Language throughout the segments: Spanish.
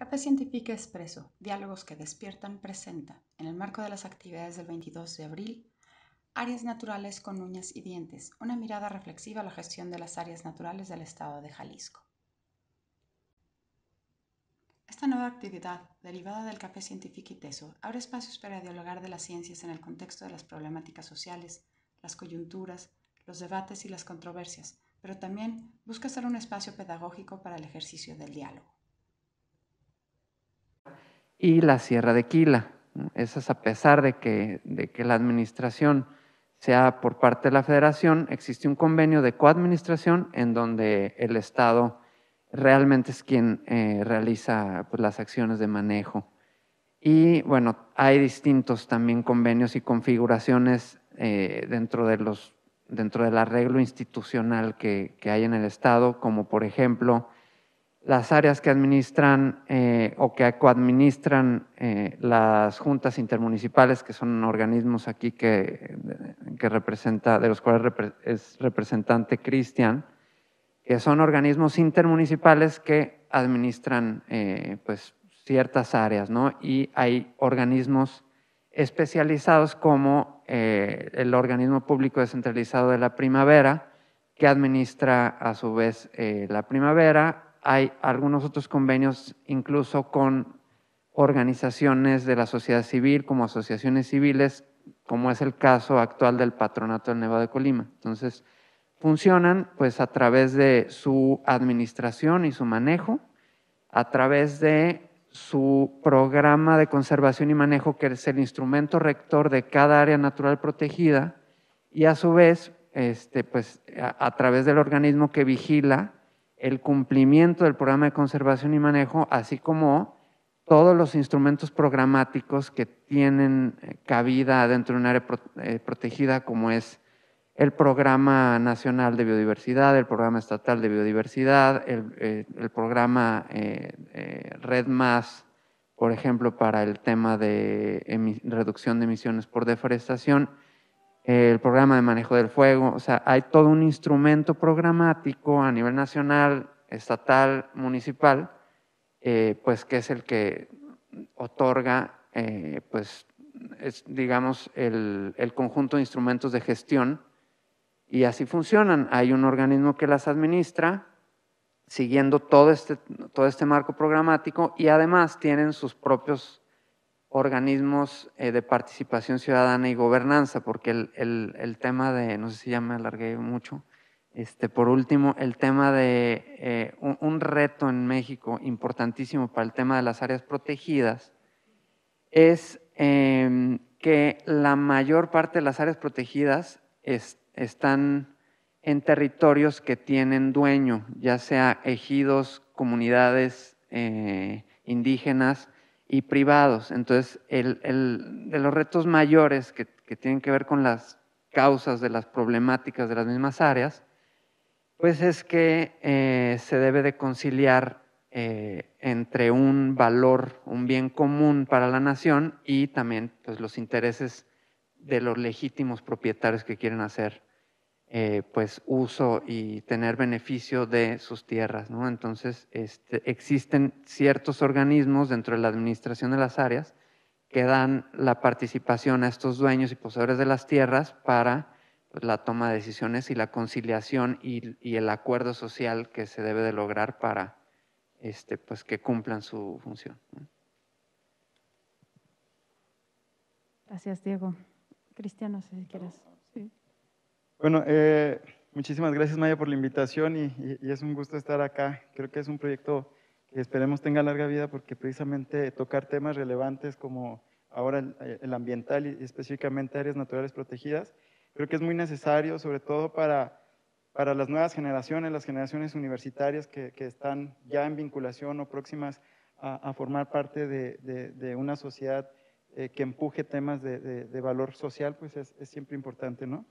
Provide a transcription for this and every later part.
Café Científica Expreso, diálogos que despiertan, presenta, en el marco de las actividades del 22 de abril, Áreas Naturales con Uñas y Dientes, una mirada reflexiva a la gestión de las áreas naturales del estado de Jalisco. Esta nueva actividad, derivada del Café Científico y Teso, abre espacios para dialogar de las ciencias en el contexto de las problemáticas sociales, las coyunturas, los debates y las controversias, pero también busca ser un espacio pedagógico para el ejercicio del diálogo y la Sierra de Quila. Esas, a pesar de que, de que la administración sea por parte de la federación, existe un convenio de coadministración en donde el Estado realmente es quien eh, realiza pues, las acciones de manejo. Y bueno, hay distintos también convenios y configuraciones eh, dentro, de los, dentro del arreglo institucional que, que hay en el Estado, como por ejemplo las áreas que administran eh, o que coadministran eh, las juntas intermunicipales, que son organismos aquí que, representa, de los cuales es representante Cristian, que son organismos intermunicipales que administran eh, pues, ciertas áreas, ¿no? Y hay organismos especializados como el organismo público descentralizado de la primavera, que administra a su vez la primavera, hay algunos otros convenios incluso con organizaciones de la sociedad civil, como asociaciones civiles, como es el caso actual del Patronato del Nevado de Colima. Entonces, funcionan pues a través de su administración y su manejo, a través de su programa de conservación y manejo, que es el instrumento rector de cada área natural protegida, y a su vez, este, pues, a través del organismo que vigila el cumplimiento del programa de conservación y manejo, así como todos los instrumentos programáticos que tienen eh, cabida dentro de un área eh, protegida, como es el Programa Nacional de Biodiversidad, el Programa Estatal de Biodiversidad, el, eh, programa Red Más, por ejemplo, para el tema de reducción de emisiones por deforestación, el programa de manejo del fuego, o sea, hay todo un instrumento programático a nivel nacional, estatal, municipal, eh, pues que es el que otorga, eh, pues, digamos, el, el, conjunto de instrumentos de gestión y así funcionan. Hay un organismo que las administra siguiendo todo este, todo este marco programático y además tienen sus propios organismos eh, de participación ciudadana y gobernanza, porque el, tema de, no sé si ya me alargué mucho, este, por último, el tema de eh, un, reto en México importantísimo para el tema de las áreas protegidas es em, que la mayor parte de las áreas protegidas están en territorios que tienen dueño, ya sea ejidos, comunidades eh, indígenas, y privados. Entonces, el, de los retos mayores que, tienen que ver con las causas de las problemáticas de las mismas áreas, pues es que eh, se debe de conciliar eh, entre un valor, un bien común para la nación y también pues, los intereses de los legítimos propietarios que quieren hacer eh, pues uso y tener beneficio de sus tierras. Entonces este, existen ciertos organismos dentro de la administración de las áreas que dan la participación a estos dueños y poseedores de las tierras para pues, la toma de decisiones y la conciliación y, el acuerdo social que se debe de lograr para este, pues, que cumplan su función. Gracias, Diego. Cristiano, si quieres. Bueno, eh, muchísimas gracias Maya por la invitación y, es un gusto estar acá. Creo que es un proyecto que esperemos tenga larga vida porque precisamente tocar temas relevantes como ahora el, eh, ambiental y específicamente áreas naturales protegidas, creo que es muy necesario sobre todo para, para las nuevas generaciones, las generaciones universitarias que, que están ya en vinculación o próximas a, formar parte de, de, una sociedad eh, que empuje temas de, de valor social, pues es, es siempre importante, ¿no?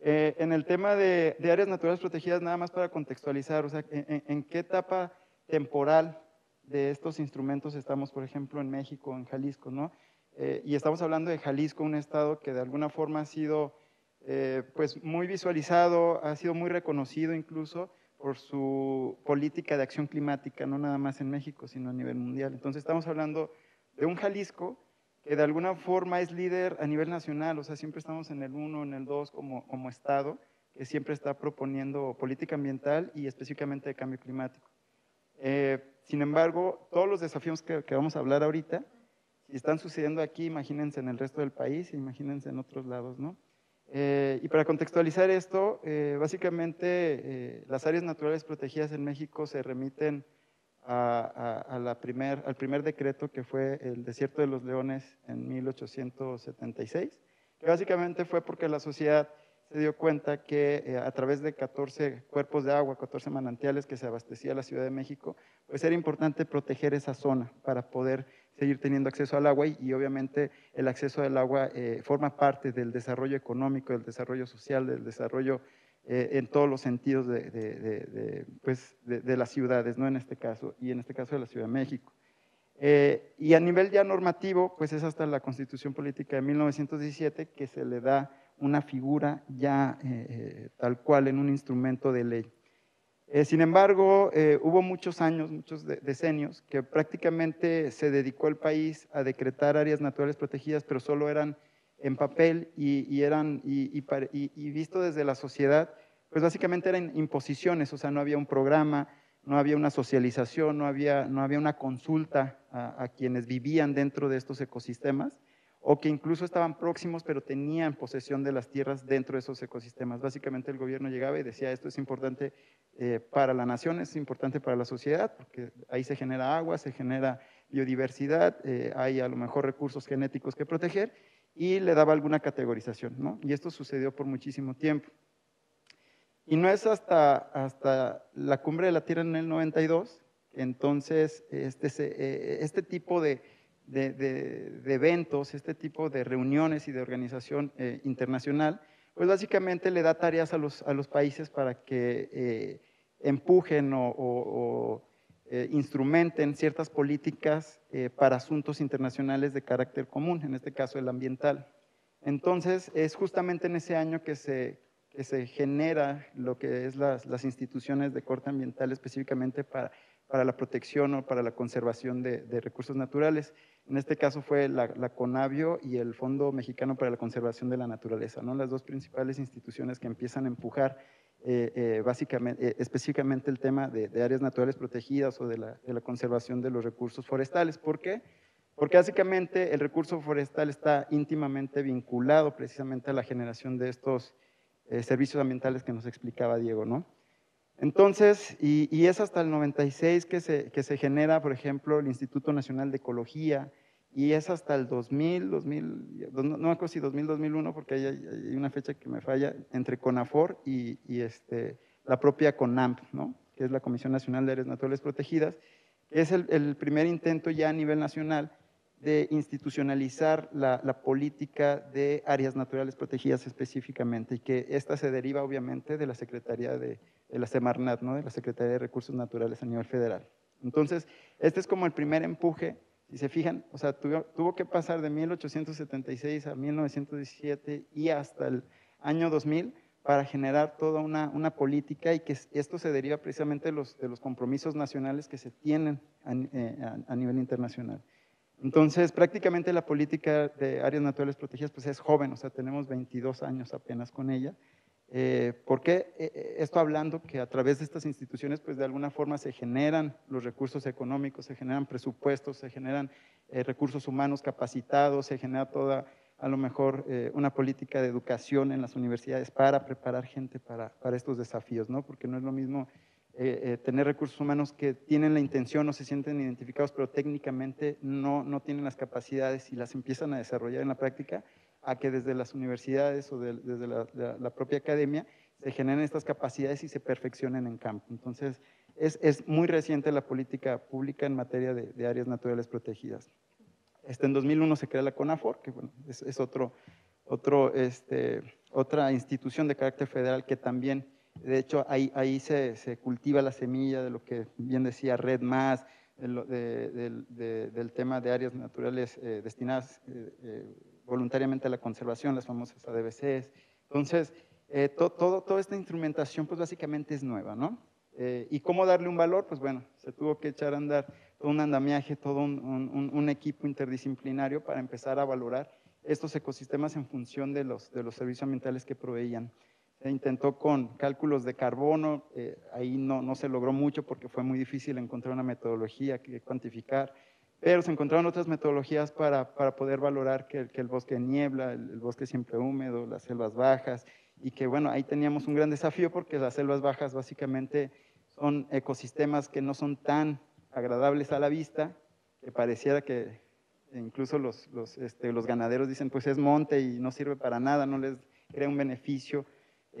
Eh, en el tema de, áreas naturales protegidas, nada más para contextualizar, o sea, en, qué etapa temporal de estos instrumentos estamos, por ejemplo, en México, en Jalisco, ¿no? Eh, y estamos hablando de Jalisco, un estado que de alguna forma ha sido eh, pues muy visualizado, ha sido muy reconocido incluso por su política de acción climática, no nada más en México, sino a nivel mundial. Entonces estamos hablando de un Jalisco eh, de alguna forma es líder a nivel nacional, o sea, siempre estamos en el uno, en el 2 como, Estado, que siempre está proponiendo política ambiental y específicamente de cambio climático. Eh, sin embargo, todos los desafíos que, vamos a hablar ahorita, están sucediendo aquí, imagínense en el resto del país, imagínense en otros lados, ¿no? Eh, y para contextualizar esto, básicamente las áreas naturales protegidas en México se remiten a, la primer, al primer decreto que fue el Desierto de los Leones en 1876, que básicamente fue porque la sociedad se dio cuenta que eh, a través de 14 cuerpos de agua, 14 manantiales que se abastecía la Ciudad de México, pues era importante proteger esa zona para poder seguir teniendo acceso al agua y, obviamente el acceso al agua eh, forma parte del desarrollo económico, del desarrollo social, del desarrollo eh, en todos los sentidos de, pues, de, las ciudades, ¿no? En este caso, y en este caso de la Ciudad de México. Eh, y a nivel ya normativo, pues es hasta la Constitución Política de 1917 que se le da una figura ya eh, tal cual en un instrumento de ley. sin embargo, hubo muchos años, muchos decenios, que prácticamente se dedicó el país a decretar áreas naturales protegidas, pero solo eran en papel y, eran, y, visto desde la sociedad, pues básicamente eran imposiciones, o sea, no había un programa, no había una socialización, no había, no había una consulta a, quienes vivían dentro de estos ecosistemas o que incluso estaban próximos pero tenían posesión de las tierras dentro de esos ecosistemas. Básicamente el gobierno llegaba y decía, esto es importante eh, para la nación, es importante para la sociedad, porque ahí se genera agua, se genera biodiversidad, eh, hay a lo mejor recursos genéticos que proteger, y le daba alguna categorización, ¿no? Y esto sucedió por muchísimo tiempo. Y no es hasta, hasta la cumbre de la Tierra en el 92, entonces este, eh, este tipo de, de, eventos, este tipo de reuniones y de organización eh, internacional, pues básicamente le da tareas a los, a los países para que eh, empujen o, o, eh, instrumenten ciertas políticas eh, para asuntos internacionales de carácter común, en este caso el ambiental. Entonces, es justamente en ese año que se, que genera lo que es las, instituciones de corte ambiental específicamente para, la protección o para la conservación de, recursos naturales. En este caso fue la, la, CONAVIO y el Fondo Mexicano para la Conservación de la Naturaleza, ¿no? las dos principales instituciones que empiezan a empujar eh, eh, básicamente, eh, específicamente el tema de, áreas naturales protegidas o de la, conservación de los recursos forestales. ¿Por qué? Porque básicamente el recurso forestal está íntimamente vinculado precisamente a la generación de estos servicios ambientales que nos explicaba Diego, ¿no? Entonces, y, es hasta el 96 que se, que se genera, por ejemplo, el Instituto Nacional de Ecología, y es hasta el 2000, 2000 no, 2000, 2001, porque hay, una fecha que me falla, entre CONAFOR y, este, la propia CONAMP, que es la Comisión Nacional de Áreas Naturales Protegidas, es el, primer intento ya a nivel nacional de institucionalizar la, política de áreas naturales protegidas específicamente, y que esta se deriva obviamente de la Secretaría de, la ¿no? de la Secretaría de Recursos Naturales a nivel federal. Entonces, este es como el primer empuje si se fijan, o sea, tuvo, que pasar de 1876 a 1917 y hasta el año 2000 para generar toda una, una política y que esto se deriva precisamente de los, de los compromisos nacionales que se tienen eh, a, a, nivel internacional. Entonces, prácticamente la política de áreas naturales protegidas pues es joven, o sea, tenemos 22 años apenas con ella eh, ¿Por qué eh, eh, esto hablando que a través de estas instituciones, pues de alguna forma se generan los recursos económicos, se generan presupuestos, se generan eh, recursos humanos capacitados, se genera toda, a lo mejor, una política de educación en las universidades para preparar gente para, estos desafíos, ¿no? Porque no es lo mismo tener recursos humanos que tienen la intención o se sienten identificados, pero técnicamente no tienen las capacidades y las empiezan a desarrollar en la práctica, a que desde las universidades o desde la, propia academia se generen estas capacidades y se perfeccionen en campo. Entonces, es, muy reciente la política pública en materia de, áreas naturales protegidas. Este, en 2001 se crea la CONAFOR, que es, este, otra institución de carácter federal que también, de hecho, ahí, se, se, cultiva la semilla de lo que bien decía Red Más, del tema de áreas naturales eh, destinadas eh, eh, voluntariamente a la conservación, las famosas ADBCs. Entonces, toda esta instrumentación pues básicamente es nueva, ¿no? ¿Y cómo darle un valor? Pues bueno, se tuvo que echar a andar todo un andamiaje, todo un, equipo interdisciplinario para empezar a valorar estos ecosistemas en función de los, de los servicios ambientales que proveían. Se intentó con cálculos de carbono, eh, ahí no, se logró mucho porque fue muy difícil encontrar una metodología que cuantificar, pero se encontraron otras metodologías para, poder valorar que, el bosque niebla, el, bosque siempre húmedo, las selvas bajas, y que bueno, ahí teníamos un gran desafío porque las selvas bajas básicamente son ecosistemas que no son tan agradables a la vista, que pareciera que incluso los, este, ganaderos dicen, pues es monte y no sirve para nada, no les crea un beneficio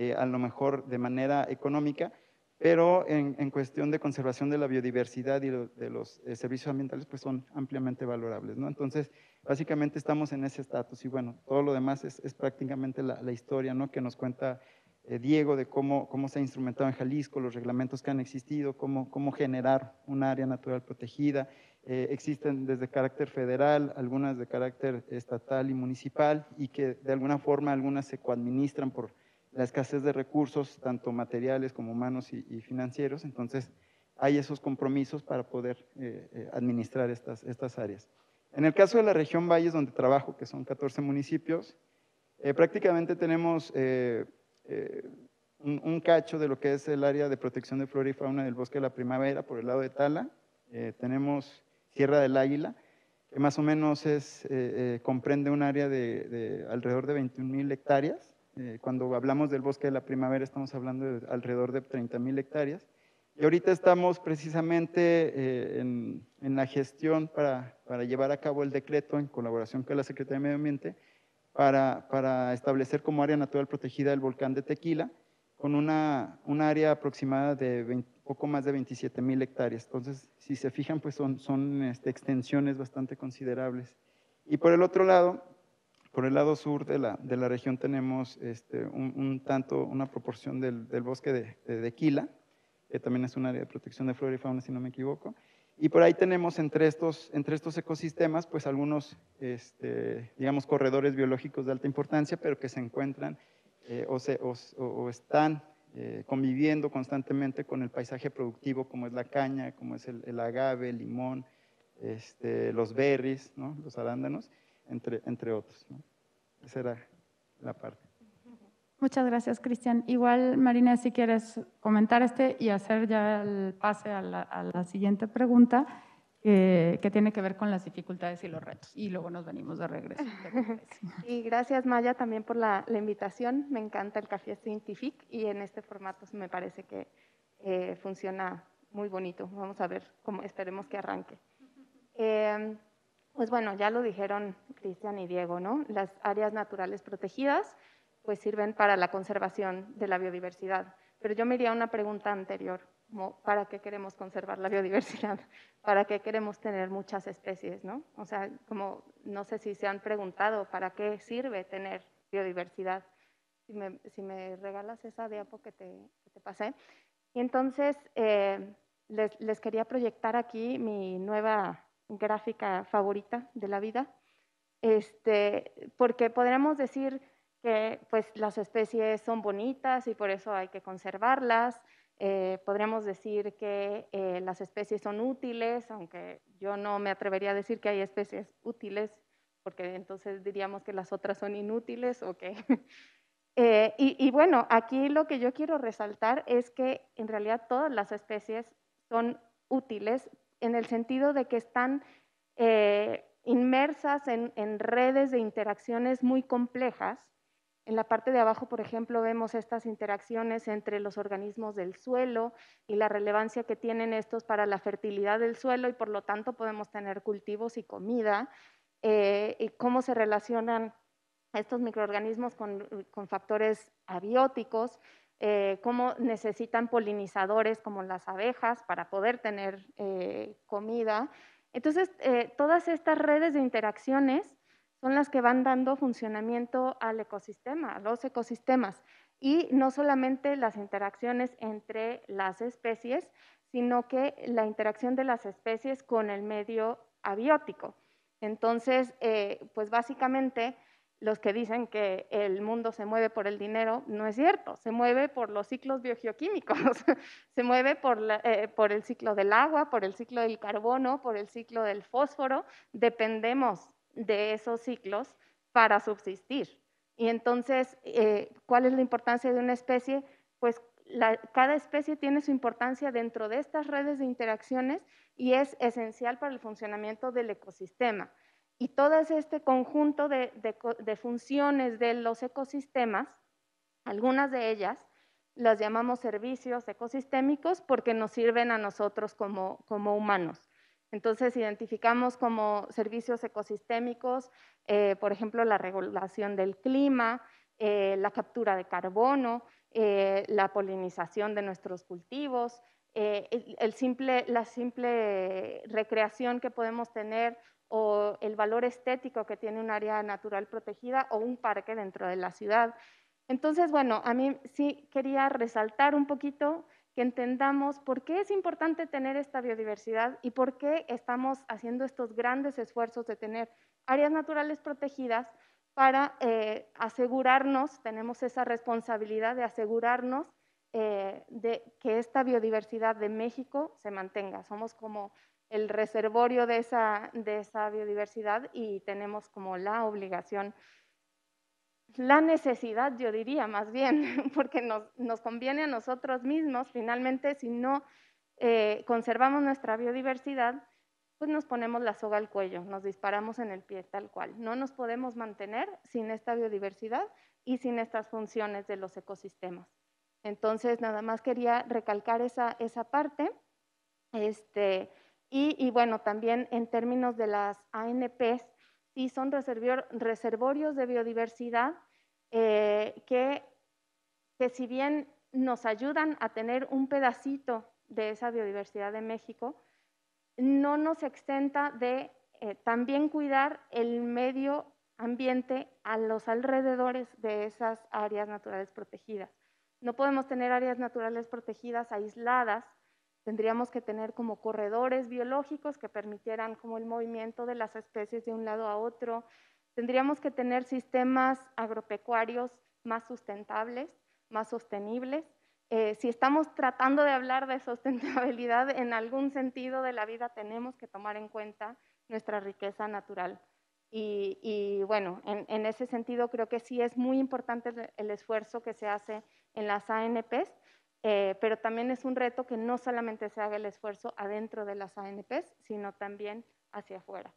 eh, a lo mejor de manera económica, pero en, cuestión de conservación de la biodiversidad y de los eh, servicios ambientales, pues son ampliamente valorables, ¿no? Entonces, básicamente estamos en ese estatus y bueno, todo lo demás es, prácticamente la, historia, ¿no? Que nos cuenta eh, Diego de cómo, cómo se ha instrumentado en Jalisco, los reglamentos que han existido, cómo, generar un área natural protegida. existen desde carácter federal, algunas de carácter estatal y municipal y que de alguna forma algunas se coadministran por la escasez de recursos, tanto materiales como humanos y, financieros. Entonces, hay esos compromisos para poder eh, eh, administrar estas, áreas. En el caso de la región Valles, donde trabajo, que son 14 municipios, eh, prácticamente tenemos un, cacho de lo que es el área de protección de flora y fauna del bosque de la primavera por el lado de Tala. tenemos Sierra del Águila, que más o menos es, comprende un área de, de alrededor de 21 mil hectáreas eh, cuando hablamos del bosque de la primavera estamos hablando de alrededor de 30.000 hectáreas. Y ahorita estamos precisamente eh, en, en, la gestión para, para, llevar a cabo el decreto en colaboración con la Secretaría de Medio Ambiente para, para establecer como área natural protegida el volcán de Tequila con una, área aproximada de poco más de 27 mil hectáreas. Entonces, si se fijan, pues son, son este, extensiones bastante considerables. Y por el otro lado, por el lado sur de la, de la región tenemos este, un, tanto, una proporción del, del bosque de, de, Quila, que eh, también es un área de protección de flora y fauna, si no me equivoco. Y por ahí tenemos entre estos, entre estos ecosistemas, pues algunos, este, digamos, corredores biológicos de alta importancia, pero que se encuentran eh, o, se, o, están eh, conviviendo constantemente con el paisaje productivo, como es la caña, como es el, agave, el limón, este, los berries, ¿no? los arándanos entre, entre otros. Esa era la parte. Muchas gracias, Cristian. Igual, Marina, si quieres comentar este y hacer ya el pase a la, siguiente pregunta, que tiene que ver con las dificultades y los retos. Y luego nos venimos de regreso. y gracias, Maya, también por la, invitación. Me encanta el Café Scientific y en este formato me parece que eh, funciona muy bonito. Vamos a ver cómo esperemos que arranque. Eh, pues bueno, ya lo dijeron Cristian y Diego, ¿no? Las áreas naturales protegidas pues sirven para la conservación de la biodiversidad. Pero yo me iría a una pregunta anterior, como ¿para qué queremos conservar la biodiversidad? ¿Para qué queremos tener muchas especies, no? O sea, como no sé si se han preguntado para qué sirve tener biodiversidad. Si me, regalas esa diapo que te, pasé. Y entonces eh, les, quería proyectar aquí mi nueva gráfica favorita de la vida, este, porque podríamos decir que pues, las especies son bonitas y por eso hay que conservarlas, eh, podríamos decir que eh, las especies son útiles, aunque yo no me atrevería a decir que hay especies útiles, porque entonces diríamos que las otras son inútiles o eh, y bueno, aquí lo que yo quiero resaltar es que en realidad todas las especies son útiles en el sentido de que están eh, inmersas en, redes de interacciones muy complejas. En la parte de abajo, por ejemplo, vemos estas interacciones entre los organismos del suelo y la relevancia que tienen estos para la fertilidad del suelo y por lo tanto podemos tener cultivos y comida eh, y cómo se relacionan estos microorganismos con factores abióticos eh, cómo necesitan polinizadores como las abejas para poder tener eh, comida. Entonces, eh, todas estas redes de interacciones son las que van dando funcionamiento al ecosistema, a los ecosistemas, y no solamente las interacciones entre las especies, sino que la interacción de las especies con el medio abiótico. Entonces, pues básicamente los que dicen que el mundo se mueve por el dinero, no es cierto, se mueve por los ciclos biogeoquímicos, se mueve eh, por, el ciclo del agua, por el ciclo del carbono, por el ciclo del fósforo, dependemos de esos ciclos para subsistir. Y entonces, eh, ¿cuál es la importancia de una especie? Pues cada especie tiene su importancia dentro de estas redes de interacciones y es esencial para el funcionamiento del ecosistema y todo este conjunto de, funciones de los ecosistemas, algunas de ellas las llamamos servicios ecosistémicos porque nos sirven a nosotros como, humanos. Entonces, identificamos como servicios ecosistémicos, eh, por ejemplo, la regulación del clima, eh, la captura de carbono, eh, la polinización de nuestros cultivos, la simple recreación que podemos tener o el valor estético que tiene un área natural protegida o un parque dentro de la ciudad. Entonces, bueno, a mí sí quería resaltar un poquito que entendamos por qué es importante tener esta biodiversidad y por qué estamos haciendo estos grandes esfuerzos de tener áreas naturales protegidas para eh, asegurarnos, tenemos esa responsabilidad de asegurarnos eh, de que esta biodiversidad de México se mantenga. Somos como el reservorio de esa, de esa biodiversidad y tenemos como la obligación, la necesidad, yo diría más bien, porque nos, nos conviene a nosotros mismos, finalmente, si no eh, conservamos nuestra biodiversidad, pues nos ponemos la soga al cuello, nos disparamos en el pie tal cual. No nos podemos mantener sin esta biodiversidad y sin estas funciones de los ecosistemas. Entonces, nada más quería recalcar esa, esa parte. Este, y, bueno, también en términos de las ANPs, sí son reservorios de biodiversidad eh, que, que si bien nos ayudan a tener un pedacito de esa biodiversidad de México, no nos exenta de eh, también cuidar el medio ambiente a los alrededores de esas áreas naturales protegidas. No podemos tener áreas naturales protegidas aisladas Tendríamos que tener como corredores biológicos que permitieran como el movimiento de las especies de un lado a otro. Tendríamos que tener sistemas agropecuarios más sustentables, más sostenibles. Eh, si estamos tratando de hablar de sustentabilidad en algún sentido de la vida, tenemos que tomar en cuenta nuestra riqueza natural. Y, bueno, en, ese sentido creo que sí es muy importante el, el esfuerzo que se hace en las ANPs eh, pero también es un reto que no solamente se haga el esfuerzo adentro de las ANPs, sino también hacia afuera.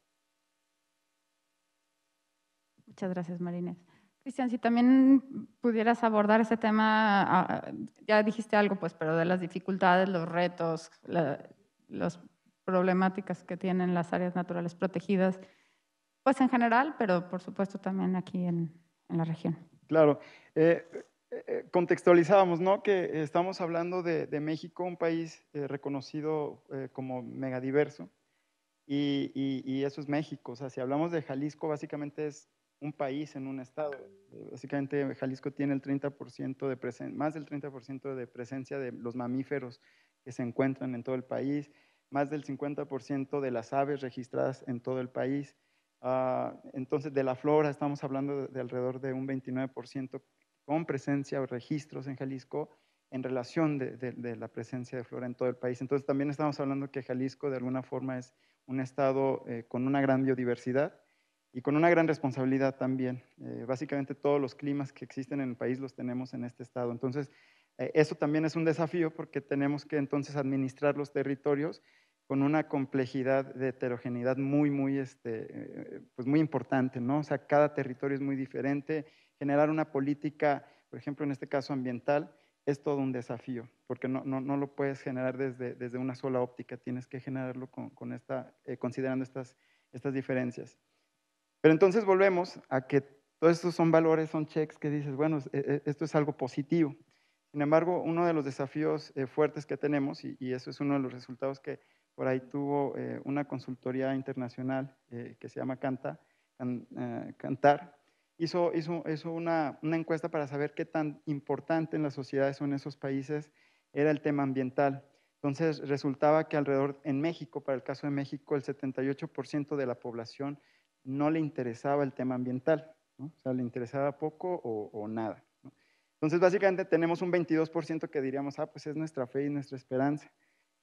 Muchas gracias, Marines. Cristian, si también pudieras abordar ese tema, ah, ya dijiste algo, pues, pero de las dificultades, los retos, las problemáticas que tienen las áreas naturales protegidas, pues en general, pero por supuesto también aquí en, la región. Claro. Eh, eh, eh, contextualizábamos, ¿no? Que eh, estamos hablando de, México, un país reconocido como megadiverso, y, y, eso es México. O sea, si hablamos de Jalisco, básicamente es un país en un estado. Básicamente Jalisco tiene el 30% de más del 30% de presencia de los mamíferos que se encuentran en todo el país, más del 50% de las aves registradas en todo el país. Ah, entonces, de la flora estamos hablando de alrededor de un 29% con presencia o registros en Jalisco en relación de, la presencia de flora en todo el país. Entonces también estamos hablando que Jalisco de alguna forma es un estado eh, con una gran biodiversidad y con una gran responsabilidad también. Eh, básicamente todos los climas que existen en el país los tenemos en este estado. Entonces eh, eso también es un desafío porque tenemos que entonces administrar los territorios con una complejidad de heterogeneidad muy, muy, este, pues muy importante, ¿no? O sea, cada territorio es muy diferente generar una política, por ejemplo, en este caso ambiental, es todo un desafío, porque no, lo puedes generar desde, una sola óptica, tienes que generarlo con, esta, eh, considerando estas, diferencias. Pero entonces volvemos a que todos estos son valores, son checks que dices, bueno, eh, eh, esto es algo positivo. Sin embargo, uno de los desafíos fuertes que tenemos, y, eso es uno de los resultados que por ahí tuvo una consultoría internacional que se llama Canta, Cantar, hizo, una, encuesta para saber qué tan importante en las sociedades o en esos países era el tema ambiental. Entonces resultaba que alrededor en México, para el caso de México, el 78% de la población no le interesaba el tema ambiental, o sea, le interesaba poco o, nada. Entonces básicamente tenemos un 22% que diríamos, ah, pues es nuestra fe y nuestra esperanza.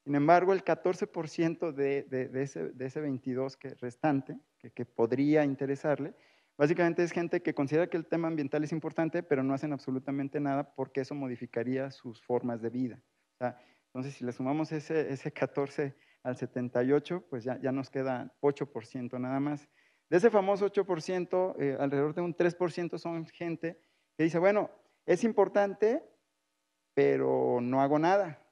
Sin embargo, el 14% de, ese, 22% que restante, que podría interesarle, Básicamente es gente que considera que el tema ambiental es importante, pero no hacen absolutamente nada porque eso modificaría sus formas de vida. entonces, si le sumamos ese, 14 al 78, pues ya, nos queda 8% nada más. De ese famoso 8%, eh, alrededor de un 3% son gente que dice, bueno, es importante, pero no hago nada.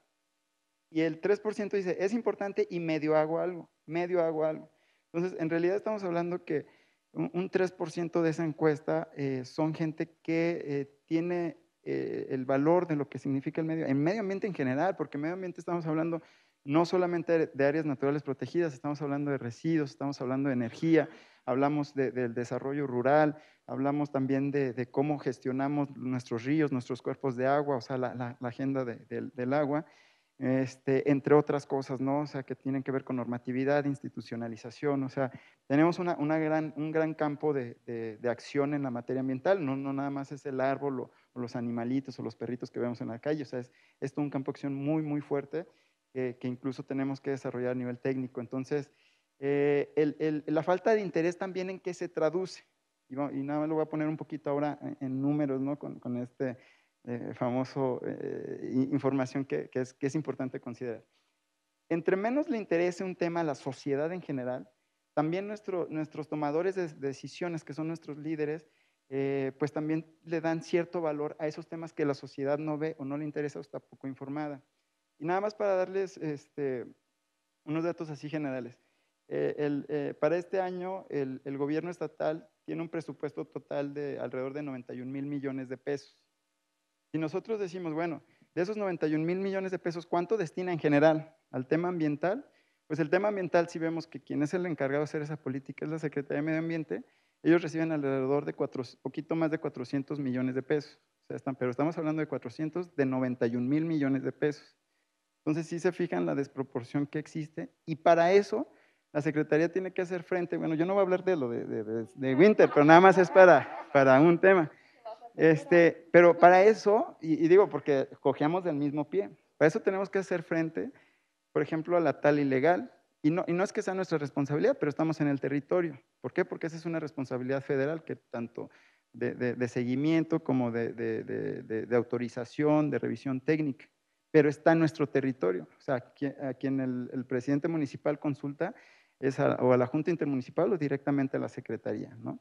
Y el 3% dice, es importante y medio hago algo, medio hago algo. Entonces, en realidad estamos hablando que un 3% de esa encuesta eh, son gente que eh, tiene eh, el valor de lo que significa el medio, medio ambiente en general, porque medio ambiente estamos hablando no solamente de áreas naturales protegidas, estamos hablando de residuos, estamos hablando de energía, hablamos del desarrollo rural, hablamos también de, cómo gestionamos nuestros ríos, nuestros cuerpos de agua, o sea, la, agenda del agua este, entre otras cosas, ¿no? O sea, que tienen que ver con normatividad, institucionalización, o sea, tenemos una, gran, un gran campo de, de, de, acción en la materia ambiental, no, no nada más es el árbol o, los animalitos o los perritos que vemos en la calle, o sea, es, esto un campo de acción muy, muy fuerte que incluso tenemos que desarrollar a nivel técnico. Entonces, eh, la falta de interés también en qué se traduce, y, nada más lo voy a poner un poquito ahora en, números, ¿no? Con, con este eh, famoso eh, información que, es, importante considerar. Entre menos le interese un tema a la sociedad en general, también nuestros tomadores de decisiones, que son nuestros líderes, eh, pues también le dan cierto valor a esos temas que la sociedad no ve o no le interesa o está poco informada. Y nada más para darles este, unos datos así generales. para este año, el, gobierno estatal tiene un presupuesto total de alrededor de 91 mil millones de pesos. Y nosotros decimos, bueno, de esos 91 mil millones de pesos, ¿cuánto destina en general al tema ambiental? Pues el tema ambiental, si vemos que quien es el encargado de hacer esa política es la Secretaría de Medio Ambiente, ellos reciben alrededor de poquito más de 400 millones de pesos. pero estamos hablando de 400 de 91 mil millones de pesos. Entonces, si se fijan la desproporción que existe y para eso la Secretaría tiene que hacer frente. Bueno, yo no voy a hablar de lo de, Winter, pero nada más es para un tema. Este, pero para eso, y, digo porque cojeamos del mismo pie, para eso tenemos que hacer frente, por ejemplo, a la tal ilegal, y no, y no, es que sea nuestra responsabilidad, pero estamos en el territorio. ¿Por qué? Porque esa es una responsabilidad federal que tanto de, de, seguimiento como de, de, autorización, de revisión técnica, pero está en nuestro territorio. O sea, a quien el, presidente municipal consulta es o a la Junta Intermunicipal o directamente a la Secretaría, ¿no?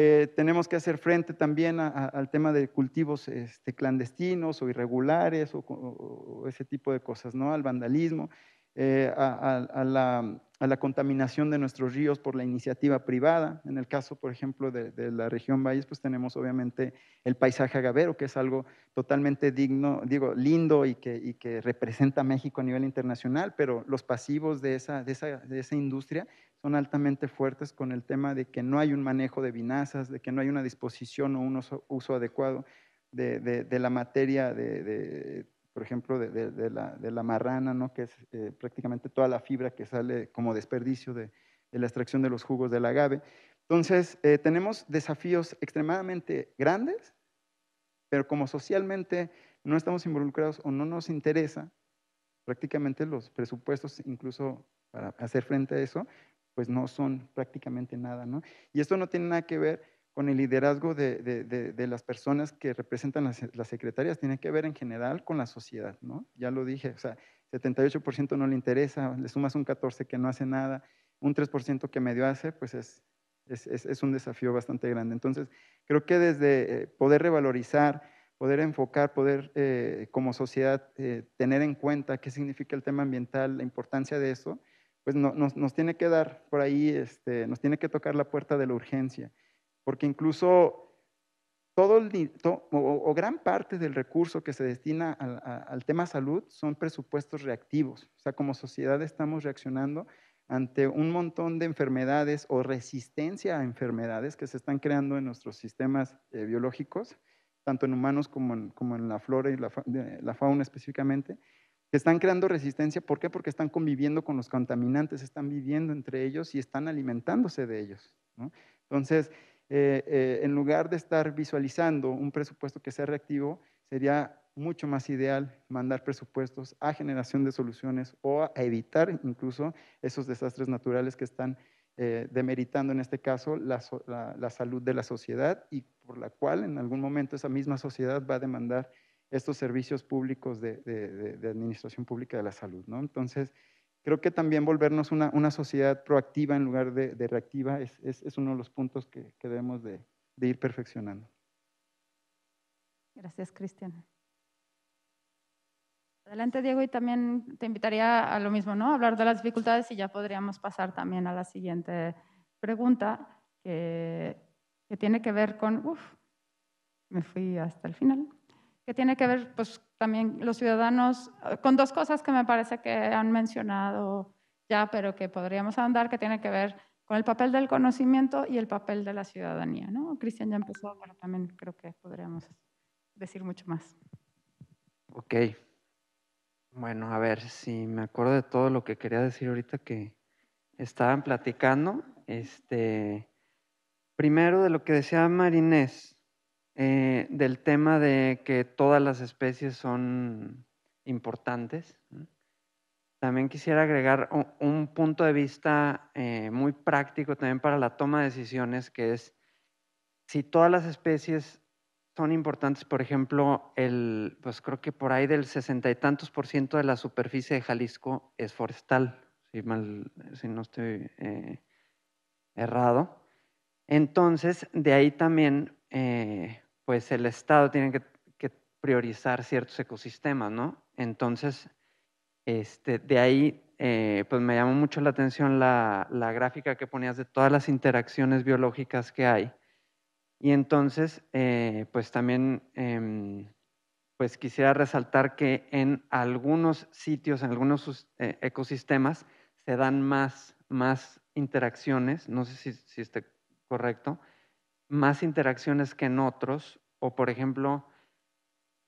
Eh, tenemos que hacer frente también al tema de cultivos este, clandestinos o irregulares o, ese tipo de cosas, ¿no? Al vandalismo, eh, a, la, contaminación de nuestros ríos por la iniciativa privada. En el caso, por ejemplo, de, la región Valles, pues tenemos obviamente el paisaje agavero, que es algo totalmente digno, digo, lindo y que, representa a México a nivel internacional, pero los pasivos de esa industria son altamente fuertes con el tema de que no hay un manejo de vinazas, de que no hay una disposición o un uso, adecuado de, de, la materia, de, por ejemplo, de, la, marrana, ¿no? que es eh, prácticamente toda la fibra que sale como desperdicio de, la extracción de los jugos del agave. Entonces, eh, tenemos desafíos extremadamente grandes, pero como socialmente no estamos involucrados o no nos interesa, prácticamente los presupuestos, incluso para hacer frente a eso, pues no son prácticamente nada, Y esto no tiene nada que ver con el liderazgo de, las personas que representan las, secretarias, tiene que ver en general con la sociedad, ¿no? Ya lo dije, o sea, 78% no le interesa, le sumas un 14% que no hace nada, un 3% que medio hace, pues es, un desafío bastante grande. Entonces, creo que desde eh, poder revalorizar, poder enfocar, poder eh, como sociedad eh, tener en cuenta qué significa el tema ambiental, la importancia de eso, pues nos, tiene que dar por ahí, este, nos tiene que tocar la puerta de la urgencia, porque incluso todo o, gran parte del recurso que se destina al, tema salud son presupuestos reactivos, o sea, como sociedad estamos reaccionando ante un montón de enfermedades o resistencia a enfermedades que se están creando en nuestros sistemas eh, biológicos, tanto en humanos como en, la flora y la fauna específicamente, que están creando resistencia. ¿Por qué? Porque están conviviendo con los contaminantes, están viviendo entre ellos y están alimentándose de ellos. Entonces, eh, eh, en lugar de estar visualizando un presupuesto que sea reactivo, sería mucho más ideal mandar presupuestos a generación de soluciones o a evitar incluso esos desastres naturales que están eh, demeritando en este caso la salud de la sociedad y por la cual en algún momento esa misma sociedad va a demandar estos servicios públicos de, administración pública de la salud. ¿no? Entonces, creo que también volvernos una, sociedad proactiva en lugar de, reactiva es, uno de los puntos que, debemos de, ir perfeccionando. Gracias, Cristian. Adelante, Diego, y también te invitaría a lo mismo, ¿no? Hablar de las dificultades y ya podríamos pasar también a la siguiente pregunta que, que tiene que ver con, Uf, me fui hasta el final que tiene que ver pues, también los ciudadanos eh, con dos cosas que me parece que han mencionado ya, pero que podríamos andar, que tiene que ver con el papel del conocimiento y el papel de la ciudadanía. ¿no? Cristian ya empezó, pero también creo que podríamos decir mucho más. Ok. Bueno, a ver si me acuerdo de todo lo que quería decir ahorita que estaban platicando. Este, primero de lo que decía Marinés, eh, del tema de que todas las especies son importantes. También quisiera agregar un punto de vista eh, muy práctico también para la toma de decisiones, que es si todas las especies son importantes, por ejemplo, el, pues creo que por ahí del sesenta y tantos por ciento de la superficie de Jalisco es forestal, si, mal, si no estoy eh, errado. Entonces, de ahí también pues el Estado tiene que, priorizar ciertos ecosistemas, ¿no? Entonces, este, de ahí, eh, pues me llamó mucho la atención la, gráfica que ponías de todas las interacciones biológicas que hay. Y entonces, eh, pues también, em, pues quisiera resaltar que en algunos sitios, en algunos eh, ecosistemas, se dan más, más interacciones, no sé si, si esté correcto, más interacciones que en otros? O, por ejemplo, eh,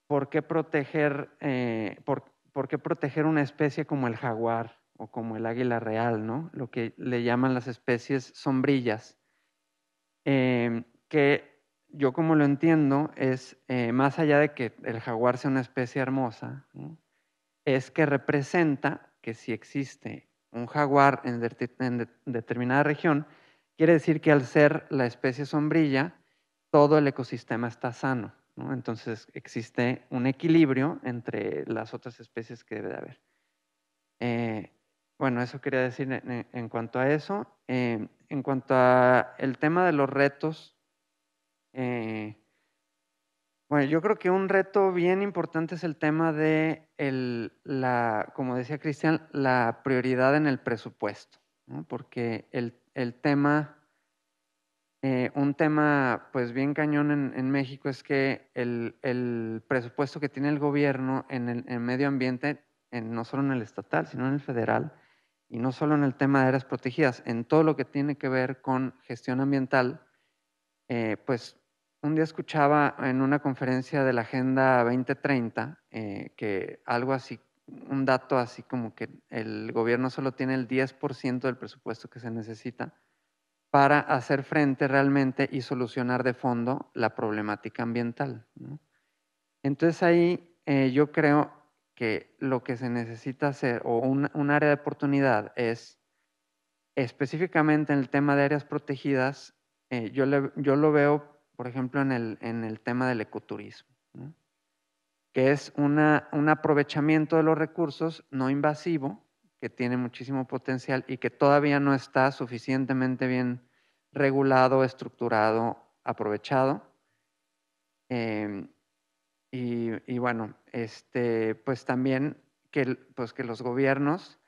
¿por qué proteger, una especie como el jaguar o como el águila real, ¿no? lo que le llaman las especies sombrillas? Eh, que yo como lo entiendo es, eh, más allá de que el jaguar sea una especie hermosa, es que representa que si existe un jaguar en, determinada región, Quiere decir que al ser la especie sombrilla, todo el ecosistema está sano. Entonces existe un equilibrio entre las otras especies que debe de haber. Eh, bueno, eso quería decir en, cuanto a eso. Eh, en cuanto al tema de los retos, eh, bueno, yo creo que un reto bien importante es el tema de, la, como decía Cristian, la prioridad en el presupuesto, porque el, el tema, eh, un tema pues bien cañón en, México es que el, presupuesto que tiene el gobierno en el medio ambiente, no solo en el estatal, sino en el federal, y no solo en el tema de áreas protegidas, en todo lo que tiene que ver con gestión ambiental, eh, pues un día escuchaba en una conferencia de la Agenda 2030 eh, que algo así un dato así como que el gobierno solo tiene el 10% del presupuesto que se necesita para hacer frente realmente y solucionar de fondo la problemática ambiental. Entonces ahí eh, yo creo que lo que se necesita hacer, o un, área de oportunidad, es específicamente en el tema de áreas protegidas, eh, yo, lo veo, por ejemplo, en el, en el tema del ecoturismo que es un aprovechamiento de los recursos no invasivo, que tiene muchísimo potencial y que todavía no está suficientemente bien regulado, estructurado, aprovechado. Eh, y, bueno, este, pues también que, pues los gobiernos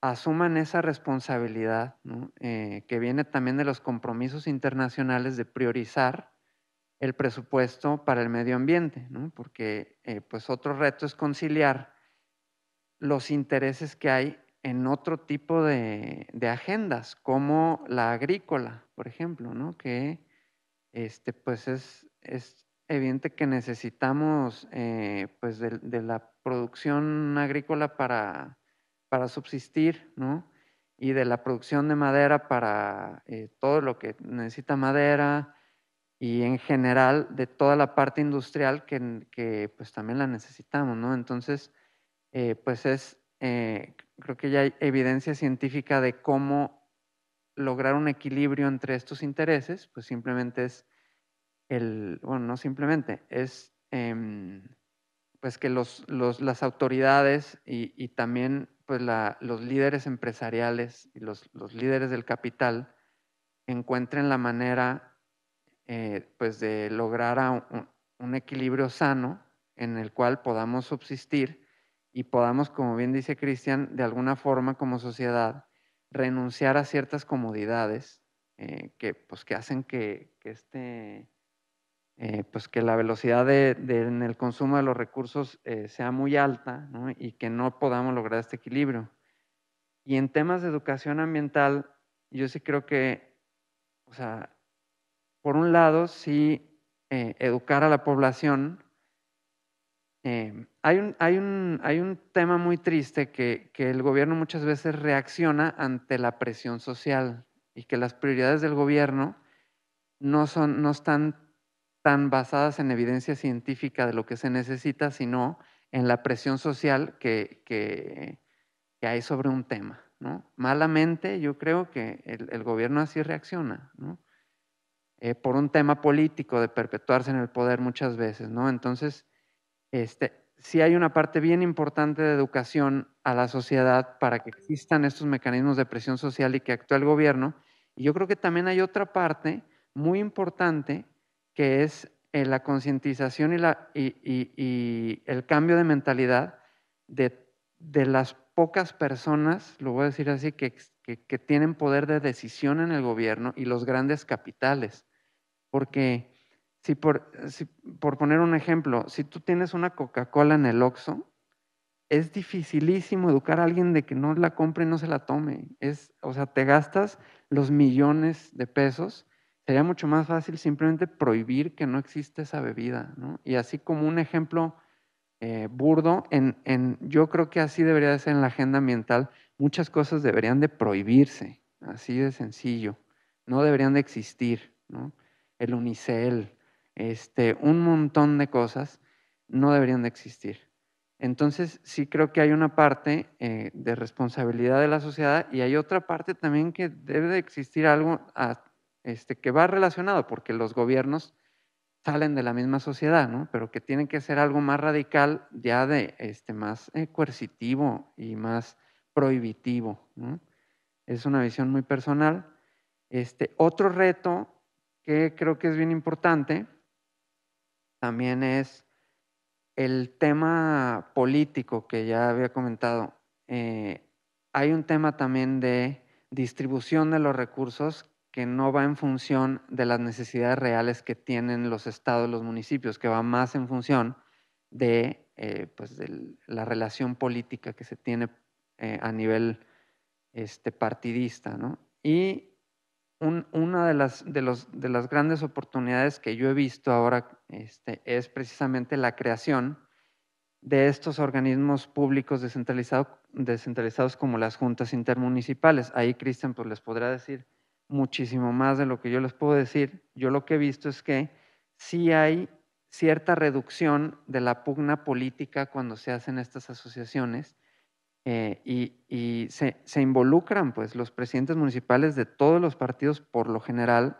asuman esa responsabilidad eh, que viene también de los compromisos internacionales de priorizar el presupuesto para el medio ambiente, porque eh, pues otro reto es conciliar los intereses que hay en otro tipo de, agendas, como la agrícola, por ejemplo, ¿no? que este, pues es, evidente que necesitamos eh, pues, de, la producción agrícola para, subsistir, y de la producción de madera para eh, todo lo que necesita madera, y en general de toda la parte industrial que, pues también la necesitamos, ¿no? Entonces, eh, pues es, eh, creo que ya hay evidencia científica de cómo lograr un equilibrio entre estos intereses, pues simplemente es el, bueno, no simplemente, es em, pues que las autoridades y, también pues los líderes empresariales y los, los líderes del capital encuentren la manera eh, pues de lograr un, equilibrio sano en el cual podamos subsistir y podamos, como bien dice Cristian, de alguna forma como sociedad renunciar a ciertas comodidades eh, que, pues, que hacen que, que este, eh, pues que la velocidad de, en el consumo de los recursos sea muy alta y que no podamos lograr este equilibrio. Y en temas de educación ambiental, yo sí creo que, o sea, por un lado, si eh, educar a la población. Eh, hay, un, hay, un, tema muy triste que, que, el gobierno muchas veces reacciona ante la presión social y que las prioridades del gobierno no, son, no están tan basadas en evidencia científica de lo que se necesita, sino en la presión social que, hay sobre un tema. Malamente yo creo que el, el gobierno así reacciona. ¿no? Eh, por un tema político de perpetuarse en el poder muchas veces, ¿no? Entonces, este, sí hay una parte bien importante de educación a la sociedad para que existan estos mecanismos de presión social y que actúe el gobierno. Y yo creo que también hay otra parte muy importante que es eh, la concientización y, el cambio de mentalidad de, las pocas personas, lo voy a decir así, que tienen poder de decisión en el gobierno y los grandes capitales. Porque por, poner un ejemplo, si tú tienes una Coca-Cola en el Oxxo, es dificilísimo educar a alguien de que no la compre y no se la tome. Es, o sea, te gastas los millones de pesos. Sería mucho más fácil simplemente prohibir que no existe esa bebida. ¿no? Y así como un ejemplo eh, burdo, en, yo creo que así debería de ser en la agenda ambiental. Muchas cosas deberían de prohibirse, así de sencillo. No deberían de existir. ¿no? el unicel, este, un montón de cosas, no deberían de existir. Entonces, sí creo que hay una parte eh, de responsabilidad de la sociedad y hay otra parte también que debe de existir algo este, que va relacionado, porque los gobiernos salen de la misma sociedad, ¿no? Pero que tienen que ser algo más radical, ya de este, más eh, coercitivo y más prohibitivo, Es una visión muy personal. Este, otro reto que creo que es bien importante también es el tema político que ya había comentado. Eh, hay un tema también de distribución de los recursos que no va en función de las necesidades reales que tienen los estados, los municipios, que va más en función de, eh, pues, la relación política que se tiene eh, a nivel este, partidista. Y una de las, de, los, grandes oportunidades que yo he visto ahora este, es precisamente la creación de estos organismos públicos descentralizados como las juntas intermunicipales. Ahí Cristian pues, les podrá decir muchísimo más de lo que yo les puedo decir. Yo lo que he visto es que sí hay cierta reducción de la pugna política cuando se hacen estas asociaciones eh, y, se, involucran pues los presidentes municipales de todos los partidos por lo general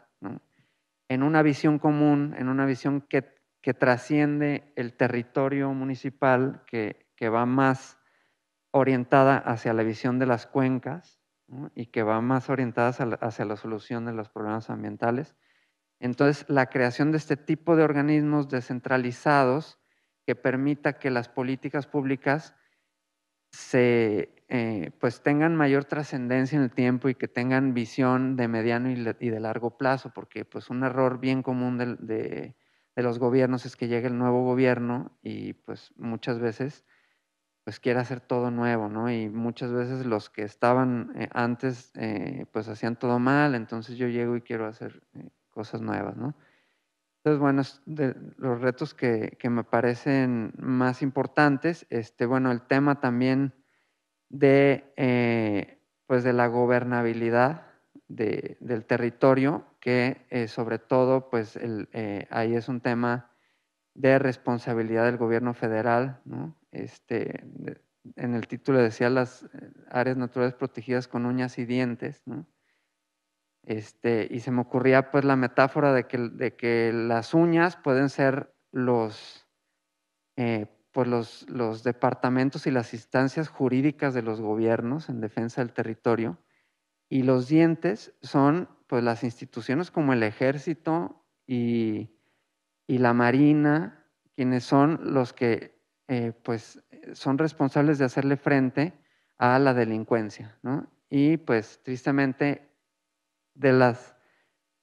en una visión común, en una visión que, trasciende el territorio municipal, que, va más orientada hacia la visión de las cuencas y que va más orientada hacia la solución de los problemas ambientales. Entonces, la creación de este tipo de organismos descentralizados que permita que las políticas públicas se eh, pues tengan mayor trascendencia en el tiempo y que tengan visión de mediano y, de largo plazo, porque pues un error bien común de, de, los gobiernos es que llegue el nuevo gobierno y pues muchas veces pues quiere hacer todo nuevo, ¿no? Y muchas veces los que estaban eh, antes eh, pues hacían todo mal, entonces yo llego y quiero hacer cosas nuevas, ¿no? Entonces, bueno, los retos que, que, me parecen más importantes, este, bueno, el tema también de, eh, pues de la gobernabilidad del territorio, que eh, sobre todo, pues eh, ahí es un tema de responsabilidad del gobierno federal, ¿no? Este, en el título decía las áreas naturales protegidas con uñas y dientes, ¿no? Este, y se me ocurría pues la metáfora de que, las uñas pueden ser eh, pues, los, los, departamentos y las instancias jurídicas de los gobiernos en defensa del territorio, y los dientes son pues, las instituciones como el ejército y, la marina, quienes son los que eh, pues, son responsables de hacerle frente a la delincuencia, Y pues tristemente de las,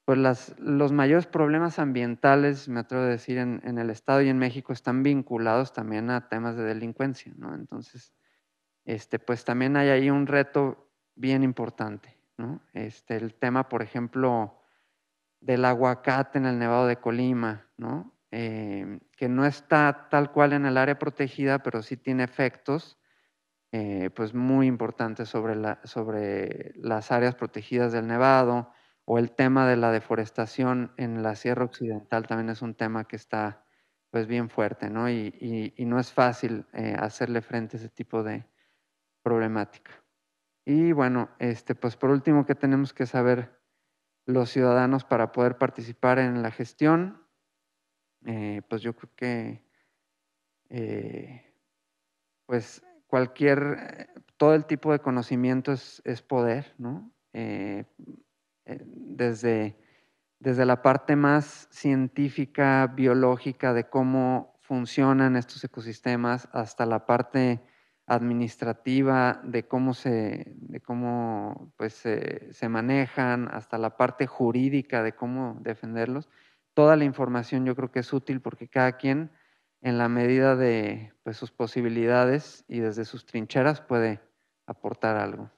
pues las, los mayores problemas ambientales, me atrevo a decir, en, el Estado y en México están vinculados también a temas de delincuencia, ¿no? Entonces, este, pues también hay ahí un reto bien importante, ¿no? Este, el tema, por ejemplo, del aguacate en el Nevado de Colima, ¿no? Eh, que no está tal cual en el área protegida, pero sí tiene efectos eh, pues muy importante sobre, sobre las áreas protegidas del Nevado o el tema de la deforestación en la Sierra Occidental también es un tema que está pues bien fuerte, ¿no? Y, no es fácil eh, hacerle frente a ese tipo de problemática. Y bueno, este, pues por último, que tenemos que saber los ciudadanos para poder participar en la gestión? Eh, pues yo creo que, pues cualquier, eh, todo el tipo de conocimiento es, poder, ¿no? Eh, eh, desde, la parte más científica, biológica, de cómo funcionan estos ecosistemas, hasta la parte administrativa, de cómo se, de cómo, pues, se, se manejan, hasta la parte jurídica, de cómo defenderlos. Toda la información yo creo que es útil porque cada quien en la medida de pues, sus posibilidades y desde sus trincheras puede aportar algo.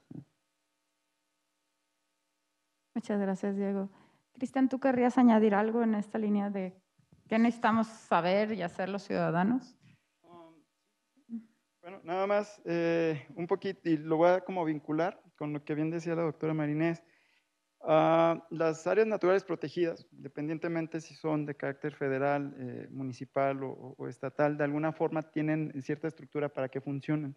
Muchas gracias, Diego. Cristian, ¿tú querrías añadir algo en esta línea de qué necesitamos saber y hacer los ciudadanos? Um, bueno, nada más eh, un poquito, y lo voy a como vincular con lo que bien decía la doctora Marinés. Ah, las áreas naturales protegidas, independientemente si son de carácter federal, eh, municipal o, estatal, de alguna forma tienen cierta estructura para que funcionen.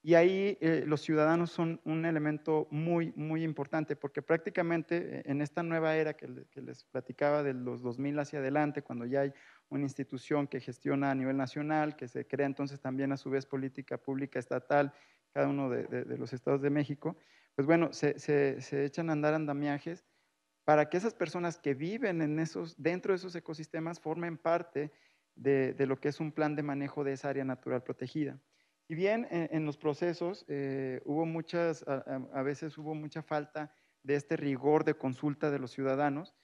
Y ahí eh, los ciudadanos son un elemento muy, muy importante, porque prácticamente eh, en esta nueva era que, les platicaba de los 2000 hacia adelante, cuando ya hay una institución que gestiona a nivel nacional, que se crea entonces también a su vez política pública estatal, cada uno de los estados de México, pues bueno, se, echan a andar andamiajes para que esas personas que viven en esos, dentro de esos ecosistemas formen parte de, lo que es un plan de manejo de esa área natural protegida. Y bien eh, en, los procesos eh, hubo muchas, a, veces hubo mucha falta de este rigor de consulta de los ciudadanos,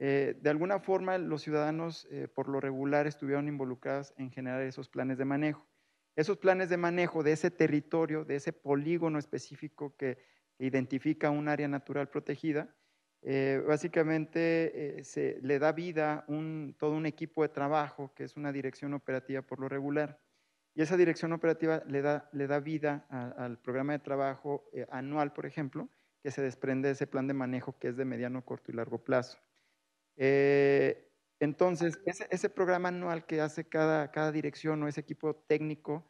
eh, de alguna forma los ciudadanos por lo regular estuvieron involucrados en generar esos planes de manejo. Esos planes de manejo de ese territorio, de ese polígono específico que, identifica un área natural protegida, eh, básicamente eh, se le da vida a todo un equipo de trabajo que es una dirección operativa por lo regular. Y esa dirección operativa le da, le da vida al programa de trabajo eh, anual, por ejemplo, que se desprende de ese plan de manejo que es de mediano, corto y largo plazo. entonces, ese, programa anual que hace cada, cada dirección o ese equipo técnico,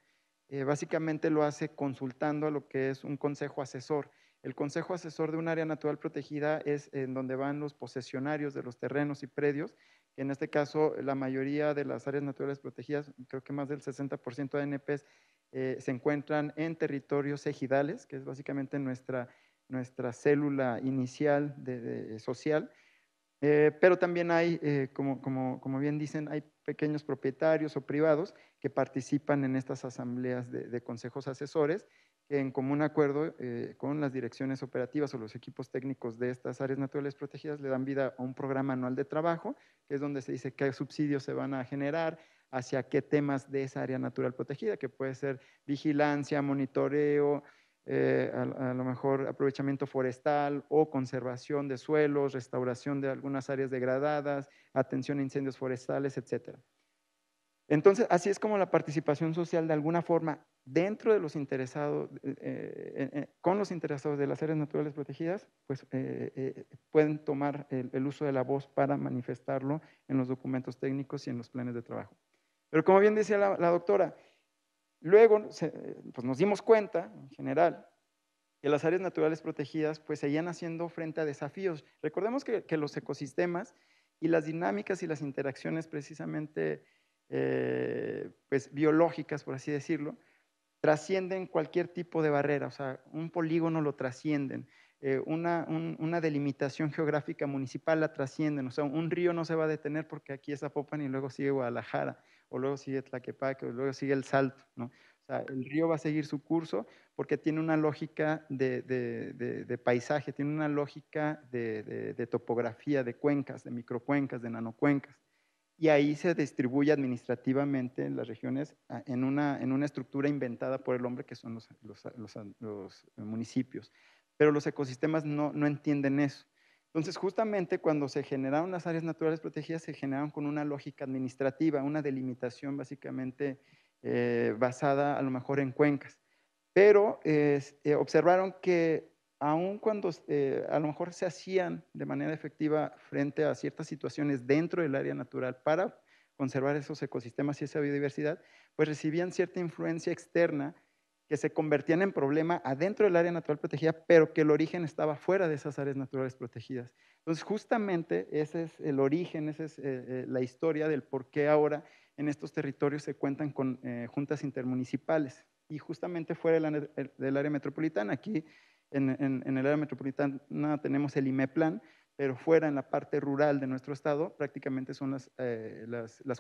básicamente lo hace consultando a lo que es un consejo asesor el Consejo Asesor de un Área Natural Protegida es en donde van los posesionarios de los terrenos y predios. En este caso, la mayoría de las áreas naturales protegidas, creo que más del 60% de ANPs, eh, se encuentran en territorios ejidales, que es básicamente nuestra, célula inicial de, eh, social. Eh, pero también hay, como, bien dicen, hay pequeños propietarios o privados que participan en estas asambleas de consejos asesores que en común acuerdo eh, con las direcciones operativas o los equipos técnicos de estas áreas naturales protegidas le dan vida a un programa anual de trabajo, que es donde se dice qué subsidios se van a generar, hacia qué temas de esa área natural protegida, que puede ser vigilancia, monitoreo, eh, a, lo mejor aprovechamiento forestal o conservación de suelos, restauración de algunas áreas degradadas, atención a incendios forestales, etc. Entonces, así es como la participación social de alguna forma dentro de los interesados, eh, eh, eh, con los interesados de las áreas naturales protegidas, pues pueden tomar el, uso de la voz para manifestarlo en los documentos técnicos y en los planes de trabajo. Pero como bien decía la, doctora, luego pues, nos dimos cuenta, en general, que las áreas naturales protegidas pues seguían haciendo frente a desafíos. Recordemos que, los ecosistemas y las dinámicas y las interacciones precisamente pues, biológicas, por así decirlo, trascienden cualquier tipo de barrera, o sea, un polígono lo trascienden, eh, una, delimitación geográfica municipal la trascienden, o sea, un río no se va a detener porque aquí es Apopan y luego sigue Guadalajara, o luego sigue Tlaquepaque, o luego sigue El Salto, ¿no? O sea, el río va a seguir su curso porque tiene una lógica de, de paisaje, tiene una lógica de, topografía, de cuencas, de microcuencas, de nanocuencas y ahí se distribuye administrativamente en las regiones ah, en una, en una estructura inventada por el hombre que son los, los, municipios. Pero los ecosistemas no, no, entienden eso. Entonces, justamente cuando se generaron las áreas naturales protegidas, se generaron con una lógica administrativa, una delimitación básicamente eh, basada a lo mejor en cuencas. Pero eh, observaron que aun cuando eh, a lo mejor se hacían de manera efectiva frente a ciertas situaciones dentro del área natural para conservar esos ecosistemas y esa biodiversidad, pues recibían cierta influencia externa que se convertían en problema adentro del área natural protegida, pero que el origen estaba fuera de esas áreas naturales protegidas. Entonces, justamente ese es el origen, esa es eh, eh, la historia del por qué ahora en estos territorios se cuentan con juntas intermunicipales. Y justamente fuera del área metropolitana, aquí en, el área metropolitana tenemos el IMEPLAN, pero fuera en la parte rural de nuestro estado prácticamente son las, eh,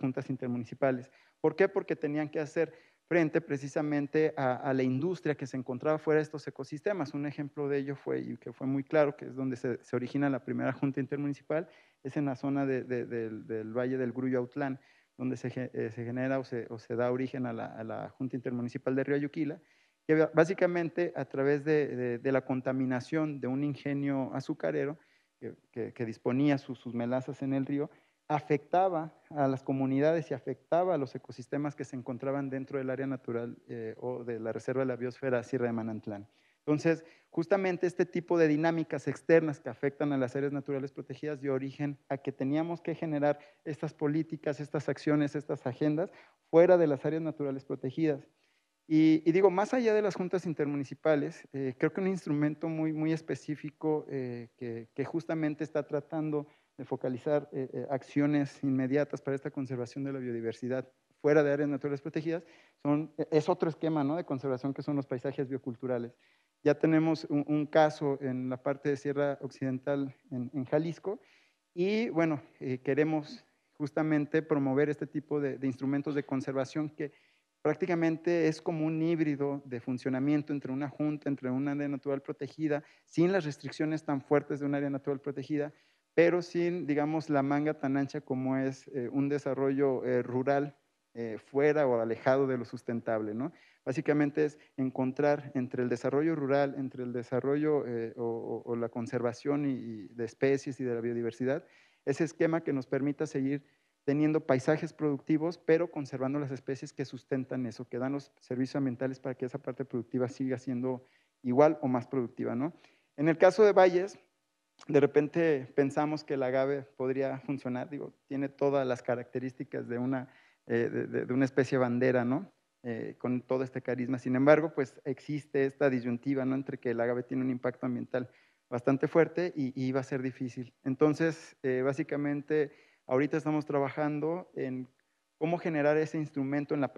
juntas intermunicipales. ¿Por qué? Porque tenían que hacer frente precisamente a, la industria que se encontraba fuera de estos ecosistemas. Un ejemplo de ello fue, y que fue muy claro, que es donde se, origina la primera junta intermunicipal, es en la zona del, Valle del Grullo Autlán, donde se, eh, genera o se, da origen a la, a la Junta Intermunicipal de Río Ayuquila, que básicamente a través de, la contaminación de un ingenio azucarero que, disponía sus melazas en el río, afectaba a las comunidades y afectaba a los ecosistemas que se encontraban dentro del área natural eh, o de la Reserva de la Biosfera Sierra de Manantlán. Entonces, justamente este tipo de dinámicas externas que afectan a las áreas naturales protegidas dio origen a que teníamos que generar estas políticas, estas acciones, estas agendas fuera de las áreas naturales protegidas. Y, digo, más allá de las juntas intermunicipales, eh, creo que un instrumento muy, muy específico eh, que, justamente está tratando de focalizar eh, acciones inmediatas para esta conservación de la biodiversidad fuera de áreas naturales protegidas, son, e, es otro esquema ¿no? de conservación que son los paisajes bioculturales. Ya tenemos un, caso en la parte de Sierra Occidental en, Jalisco y bueno, queremos justamente promover este tipo de instrumentos de conservación que prácticamente es como un híbrido de funcionamiento entre una junta, entre un área natural protegida, sin las restricciones tan fuertes de un área natural protegida, pero sin, digamos, la manga tan ancha como es eh, un desarrollo eh, rural eh, fuera o alejado de lo sustentable. Básicamente es encontrar entre el desarrollo rural, entre el desarrollo o, la conservación de especies y de la biodiversidad, ese esquema que nos permita seguir teniendo paisajes productivos, pero conservando las especies que sustentan eso, que dan los servicios ambientales para que esa parte productiva siga siendo igual o más productiva. ¿no? En el caso de valles, de repente pensamos que el agave podría funcionar, digo, tiene todas las características de una, eh, de, una especie bandera, ¿no? Eh, con todo este carisma. Sin embargo, pues existe esta disyuntiva, ¿no? Entre que el agave tiene un impacto ambiental bastante fuerte y, va a ser difícil. Entonces, eh, básicamente Ahorita estamos trabajando en cómo generar ese instrumento en la,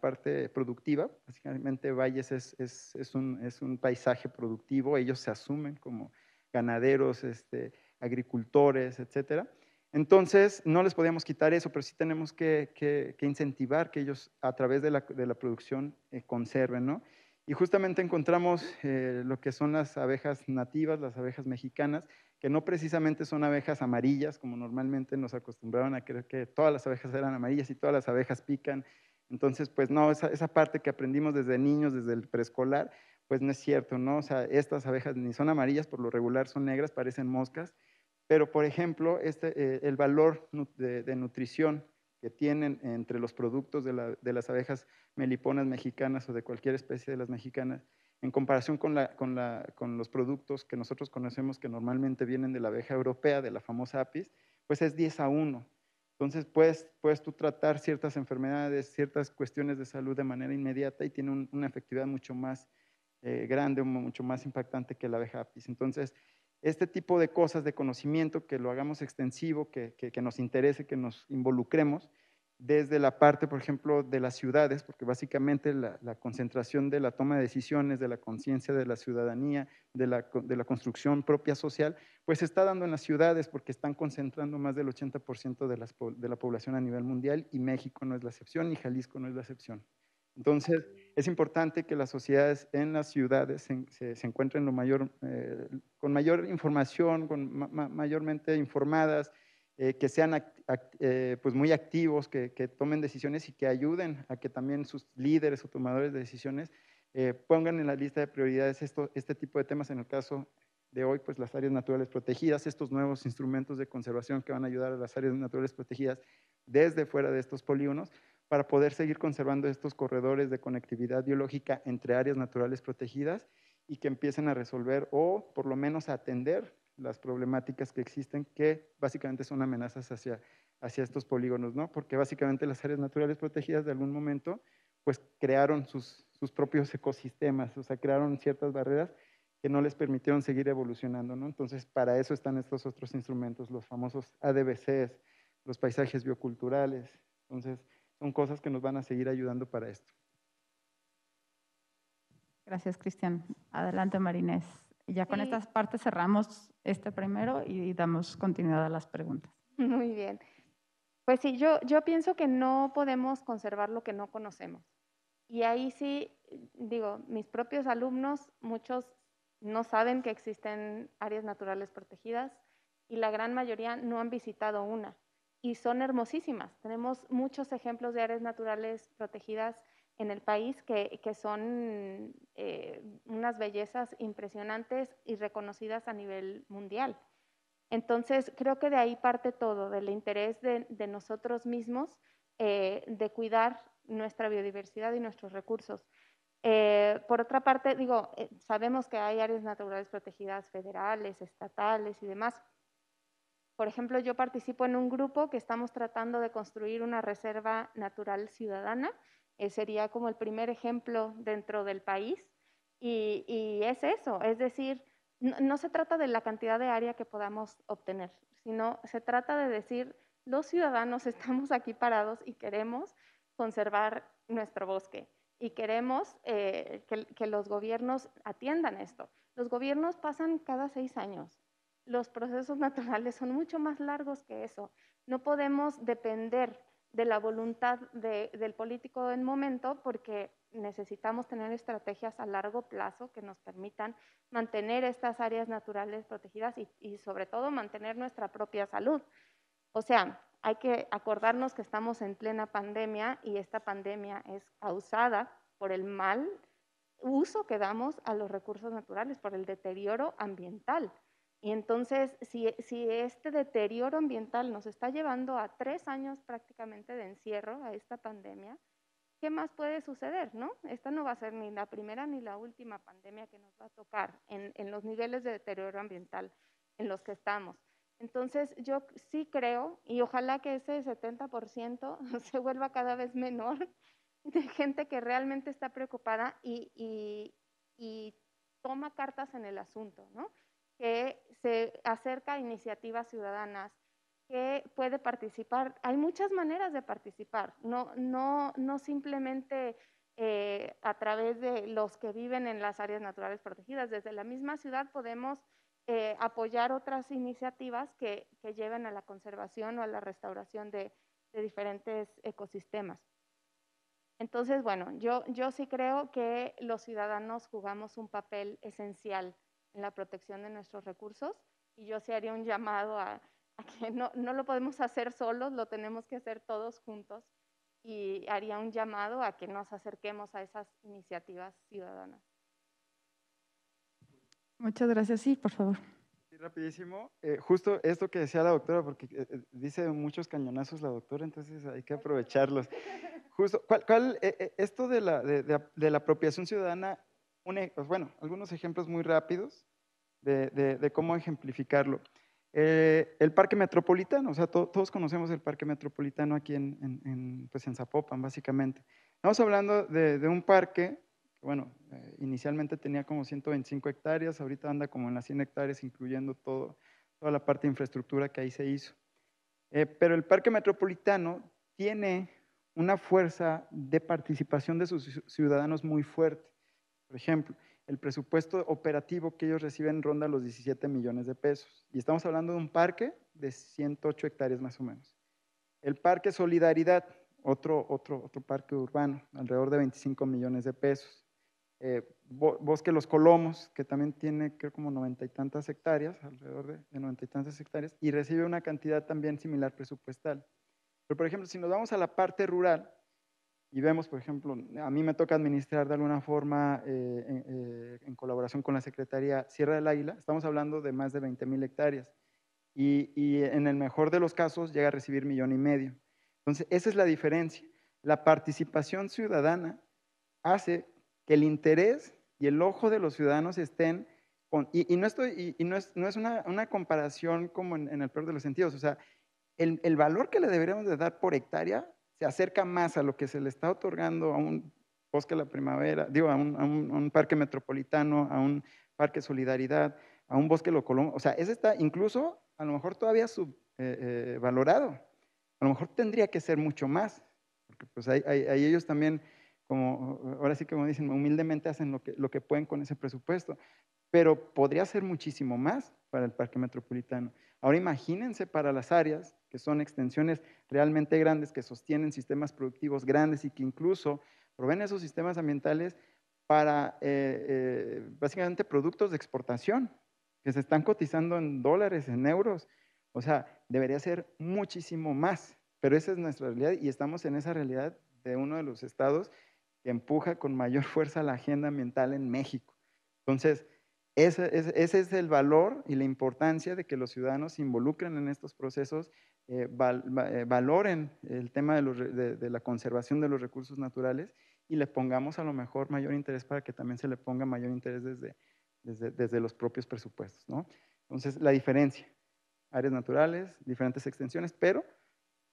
parte productiva. Básicamente Valles es, un, paisaje productivo, ellos se asumen como ganaderos, este, agricultores, etc. Entonces, no les podíamos quitar eso, pero sí tenemos que, incentivar que ellos a través de la, producción eh, conserven. ¿no? Y justamente encontramos eh, lo que son las abejas nativas, las abejas mexicanas, que no precisamente son abejas amarillas, como normalmente nos acostumbraban a creer que todas las abejas eran amarillas y todas las abejas pican. Entonces, pues no, esa, parte que aprendimos desde niños, desde el preescolar, pues no es cierto, ¿no? O sea, estas abejas ni son amarillas, por lo regular son negras, parecen moscas, pero por ejemplo, este, eh, el valor de, nutrición que tienen entre los productos de las abejas meliponas mexicanas o de cualquier especie de las mexicanas, en comparación con, los productos que nosotros conocemos que normalmente vienen de la abeja europea, de la famosa apis, pues es 10 a 1. Entonces puedes, puedes tú tratar ciertas enfermedades, ciertas cuestiones de salud de manera inmediata y tiene una efectividad mucho más eh, grande, mucho más impactante que la abeja apis. Entonces, este tipo de cosas de conocimiento, que lo hagamos extensivo, que nos interese, que nos involucremos, desde la parte, por ejemplo, de las ciudades, porque básicamente la, concentración de la toma de decisiones, de la conciencia de la ciudadanía, de la, construcción propia social, pues se está dando en las ciudades porque están concentrando más del 80% de, la población a nivel mundial y México no es la excepción y Jalisco no es la excepción. Entonces, es importante que las sociedades en las ciudades se, encuentren eh, con mayor información, con mayormente informadas, eh, que sean eh, pues muy activos, que, tomen decisiones y que ayuden a que también sus líderes o tomadores de decisiones eh, pongan en la lista de prioridades este tipo de temas, en el caso de hoy, pues las áreas naturales protegidas, estos nuevos instrumentos de conservación que van a ayudar a las áreas naturales protegidas desde fuera de estos polígonos, para poder seguir conservando estos corredores de conectividad biológica entre áreas naturales protegidas y que empiecen a resolver o por lo menos a atender las problemáticas que existen, que básicamente son amenazas hacia, hacia estos polígonos, ¿no? Porque básicamente las áreas naturales protegidas de algún momento, pues crearon sus, sus propios ecosistemas, o sea, crearon ciertas barreras que no les permitieron seguir evolucionando, ¿no? Entonces, para eso están estos otros instrumentos, los famosos ADBCs, los paisajes bioculturales. Entonces, son cosas que nos van a seguir ayudando para esto. Gracias, Cristian. Adelante, Marinés. Y ya con estas partes cerramos este primero y damos continuidad a las preguntas. Muy bien. Pues sí, yo, yo pienso que no podemos conservar lo que no conocemos. Y ahí sí, digo, mis propios alumnos, muchos no saben que existen áreas naturales protegidas y la gran mayoría no han visitado una. Y son hermosísimas. Tenemos muchos ejemplos de áreas naturales protegidas en el país que, que son eh, unas bellezas impresionantes y reconocidas a nivel mundial. Entonces, creo que de ahí parte todo, del interés de, nosotros mismos eh, de cuidar nuestra biodiversidad y nuestros recursos. Eh, por otra parte, digo, sabemos que hay áreas naturales protegidas federales, estatales y demás. Por ejemplo, yo participo en un grupo que estamos tratando de construir una reserva natural ciudadana eh, sería como el primer ejemplo dentro del país. Y, es eso, es decir, no, se trata de la cantidad de área que podamos obtener, sino se trata de decir, los ciudadanos estamos aquí parados y queremos conservar nuestro bosque y queremos eh, que, que los gobiernos atiendan esto. Los gobiernos pasan cada seis años. Los procesos naturales son mucho más largos que eso. No podemos depender de la voluntad del político en momento porque necesitamos tener estrategias a largo plazo que nos permitan mantener estas áreas naturales protegidas y, sobre todo mantener nuestra propia salud. O sea, hay que acordarnos que estamos en plena pandemia y esta pandemia es causada por el mal uso que damos a los recursos naturales, por el deterioro ambiental. Y entonces, si, si, este deterioro ambiental nos está llevando a tres años prácticamente de encierro, a esta pandemia, ¿qué más puede suceder? ¿no? Esta no va a ser ni la primera ni la última pandemia que nos va a tocar en, en los niveles de deterioro ambiental en los que estamos. Entonces, yo sí creo, y ojalá que ese 70% se vuelva cada vez menor, de gente que realmente está preocupada y, y, y toma cartas en el asunto, ¿no? que se acerca a iniciativas ciudadanas, que puede participar. Hay muchas maneras de participar, no, no, no simplemente eh, a través de los que viven en las áreas naturales protegidas. Desde la misma ciudad podemos eh, apoyar otras iniciativas que, que, lleven a la conservación o a la restauración de, diferentes ecosistemas. Entonces, bueno, yo sí creo que los ciudadanos jugamos un papel esencial en la protección de nuestros recursos y yo sí haría un llamado a, que no, lo podemos hacer solos, lo tenemos que hacer todos juntos y haría un llamado a que nos acerquemos a esas iniciativas ciudadanas. Muchas gracias. Sí, por favor. Sí, rapidísimo. Eh, justo esto que decía la doctora, porque eh, eh, dice muchos cañonazos la doctora, entonces hay que aprovecharlos. Justo, ¿cuál, esto de la, de la apropiación ciudadana e, pues bueno, algunos ejemplos muy rápidos de, cómo ejemplificarlo. Eh, el Parque Metropolitano, o sea, todos conocemos el Parque Metropolitano aquí en, en, pues en Zapopan, básicamente. Estamos hablando de, un parque bueno, eh, inicialmente tenía como 125 hectáreas, ahorita anda como en las 100 hectáreas, incluyendo todo, toda la parte de infraestructura que ahí se hizo. Eh, pero el Parque Metropolitano tiene una fuerza de participación de sus ciudadanos muy fuerte. Por ejemplo, el presupuesto operativo que ellos reciben ronda los 17 millones de pesos. Y estamos hablando de un parque de 108 hectáreas más o menos. El Parque Solidaridad, otro, otro, otro parque urbano, alrededor de 25 millones de pesos. Eh, Bosque Los Colomos, que también tiene creo como noventa y tantas hectáreas, alrededor de noventa y tantas hectáreas, y recibe una cantidad también similar presupuestal. Pero por ejemplo, si nos vamos a la parte rural, y vemos, por ejemplo, a mí me toca administrar de alguna forma, eh, eh, en, colaboración con la Secretaría Sierra del Águila, estamos hablando de más de 20 mil hectáreas. Y, en el mejor de los casos llega a recibir millón y medio. Entonces, esa es la diferencia. La participación ciudadana hace que el interés y el ojo de los ciudadanos estén con, y, no, estoy, y, no es, una, comparación como en, el peor de los sentidos, o sea, el, el valor que le deberíamos de dar por hectárea se acerca más a lo que se le está otorgando a un bosque de la primavera, digo, a un, parque metropolitano, a un parque Solidaridad, a un bosque lo Colombo. O sea, ese está incluso a lo mejor todavía subvalorado. Eh, eh, a lo mejor tendría que ser mucho más, porque pues ahí, ellos también como ahora sí que como dicen, humildemente hacen lo lo que pueden con ese presupuesto pero podría ser muchísimo más para el Parque Metropolitano. Ahora imagínense para las áreas, que son extensiones realmente grandes, que sostienen sistemas productivos grandes y que incluso proveen esos sistemas ambientales para eh, eh, básicamente productos de exportación, que se están cotizando en dólares, en euros. O sea, debería ser muchísimo más, pero esa es nuestra realidad y estamos en esa realidad de uno de los estados que empuja con mayor fuerza la agenda ambiental en México. Entonces, ese, ese, es el valor y la importancia de que los ciudadanos se involucren en estos procesos, eh, eh, valoren el tema de, los, de, la conservación de los recursos naturales y le pongamos a lo mejor mayor interés para que también se le ponga mayor interés desde, desde, desde los propios presupuestos. ¿no? Entonces, la diferencia, áreas naturales, diferentes extensiones, pero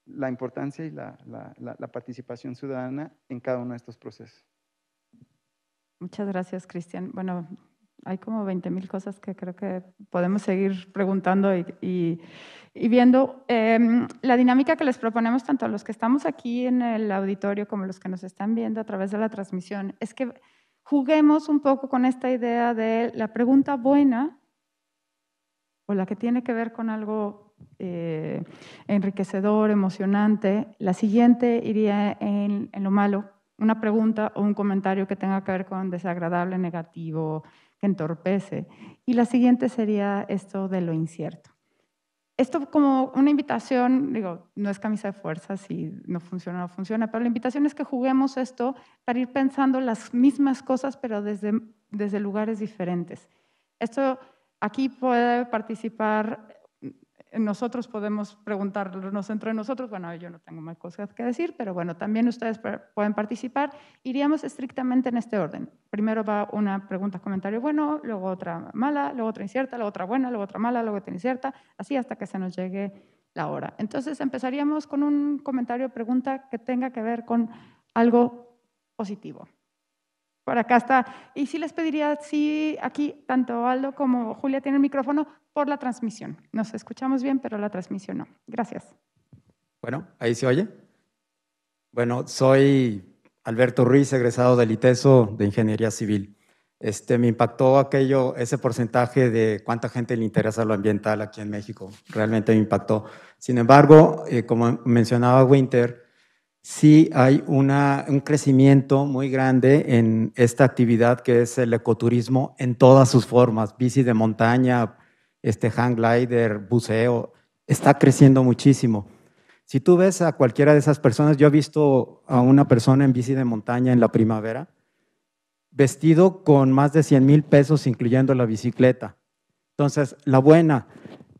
la importancia y la, la, la participación ciudadana en cada uno de estos procesos. Muchas gracias, Cristian. Bueno, hay como 20.000 cosas que creo que podemos seguir preguntando y, viendo. Em, la dinámica que les proponemos tanto a los que estamos aquí en el auditorio como a los que nos están viendo a través de la transmisión es que juguemos un poco con esta idea de la pregunta buena o la que tiene que ver con algo eh, enriquecedor, emocionante. La siguiente iría en lo malo, una pregunta o un comentario que tenga que ver con desagradable, negativo, que entorpece. Y la siguiente sería esto de lo incierto. Esto como una invitación, digo, no es camisa de fuerza si no funciona o no funciona, pero la invitación es que juguemos esto para ir pensando las mismas cosas, pero desde, desde lugares diferentes. Esto aquí puede participar nosotros podemos preguntarnos entre nosotros, bueno, yo no tengo más cosas que decir, pero bueno, también ustedes pueden participar. Iríamos estrictamente en este orden. Primero va una pregunta, comentario bueno, luego otra mala, luego otra incierta, luego otra buena, luego otra mala, luego otra incierta, así hasta que se nos llegue la hora. Entonces empezaríamos con un comentario, pregunta que tenga que ver con algo positivo. Por acá está. Y sí les pediría, si aquí tanto Aldo como Julia tienen micrófono, por la transmisión. Nos escuchamos bien, pero la transmisión no. Gracias. Bueno, ahí se oye. Bueno, soy Alberto Ruiz, egresado del ITESO de Ingeniería Civil. Este, me impactó aquello, ese porcentaje de cuánta gente le interesa lo ambiental aquí en México. Realmente me impactó. Sin embargo, eh, como mencionaba Winter, sí hay un crecimiento muy grande en esta actividad que es el ecoturismo en todas sus formas, bici de montaña, este hang glider, buceo, está creciendo muchísimo. Si tú ves a cualquiera de esas personas, yo he visto a una persona en bici de montaña en la primavera, vestido con más de 100 mil pesos, incluyendo la bicicleta. Entonces, la buena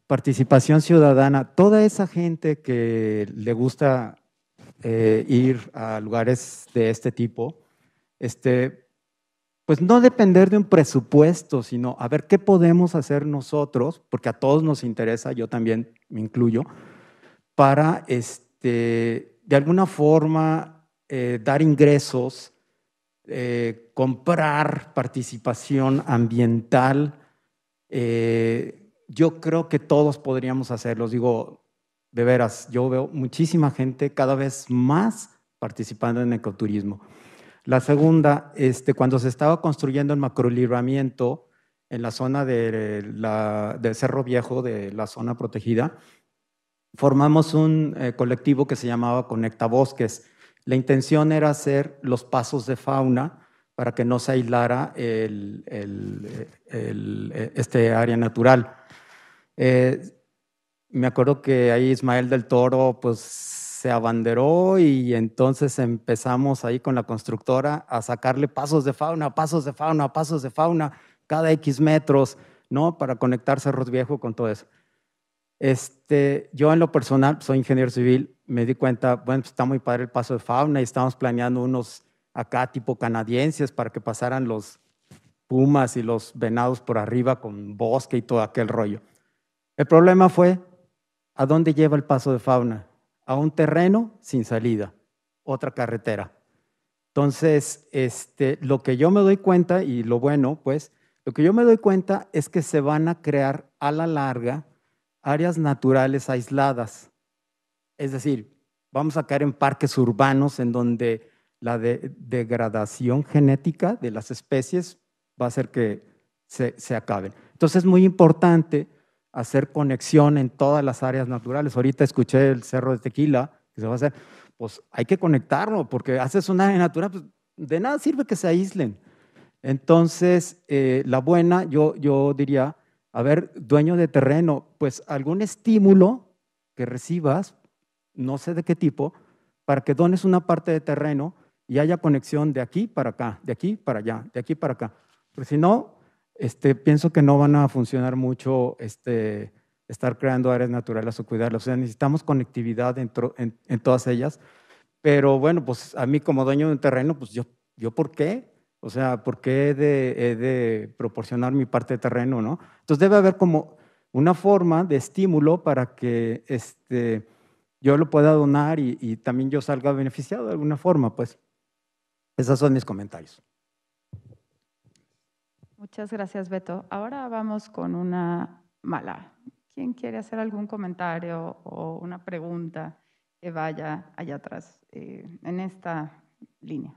participación ciudadana, toda esa gente que le gusta eh, ir a lugares de este tipo, este, pues no depender de un presupuesto, sino a ver qué podemos hacer nosotros, porque a todos nos interesa, yo también me incluyo, para este, de alguna forma eh, dar ingresos, eh, comprar participación ambiental. Eh, yo creo que todos podríamos hacerlo. Digo, de veras, yo veo muchísima gente cada vez más participando en ecoturismo. La segunda, este, cuando se estaba construyendo el macrolibramiento en la zona de del Cerro Viejo, de la zona protegida, formamos un eh, colectivo que se llamaba Conecta Bosques. La intención era hacer los pasos de fauna para que no se aislara este área natural. Eh, me acuerdo que ahí Ismael del Toro, pues se abanderó y entonces empezamos ahí con la constructora a sacarle pasos de fauna, pasos de fauna, pasos de fauna, cada X metros, ¿no? Para conectar Cerros Viejo con todo eso. Este, yo en lo personal soy ingeniero civil, me di cuenta, bueno, está muy padre el paso de fauna y estamos planeando unos acá tipo canadienses para que pasaran los pumas y los venados por arriba con bosque y todo aquel rollo. El problema fue, ¿a dónde lleva el paso de fauna? a un terreno sin salida, otra carretera. Entonces, este, lo que yo me doy cuenta, y lo bueno, pues, lo que yo me doy cuenta es que se van a crear a la larga áreas naturales aisladas. Es decir, vamos a caer en parques urbanos en donde la degradación genética de las especies va a hacer que se, se acaben. Entonces es muy importante hacer conexión en todas las áreas naturales. Ahorita escuché el Cerro de Tequila, que se va a hacer, pues hay que conectarlo, porque haces una área natural, pues de nada sirve que se aíslen. Entonces, eh, la buena, yo, yo diría, a ver, dueño de terreno, pues algún estímulo que recibas, no sé de qué tipo, para que dones una parte de terreno y haya conexión de aquí para acá, de aquí para allá, de aquí para acá. pero si no, este, pienso que no van a funcionar mucho este, estar creando áreas naturales o cuidarlas. O sea, necesitamos conectividad en, todas ellas. Pero bueno, pues a mí como dueño de un terreno, pues yo, yo ¿por qué? O sea, ¿por qué he de, proporcionar mi parte de terreno, no? Entonces debe haber como una forma de estímulo para que este, yo lo pueda donar y, y también yo salga beneficiado de alguna forma, pues. Esos son mis comentarios. Muchas gracias, Beto. Ahora vamos con una mala. ¿Quién quiere hacer algún comentario o una pregunta que vaya allá atrás eh, en esta línea?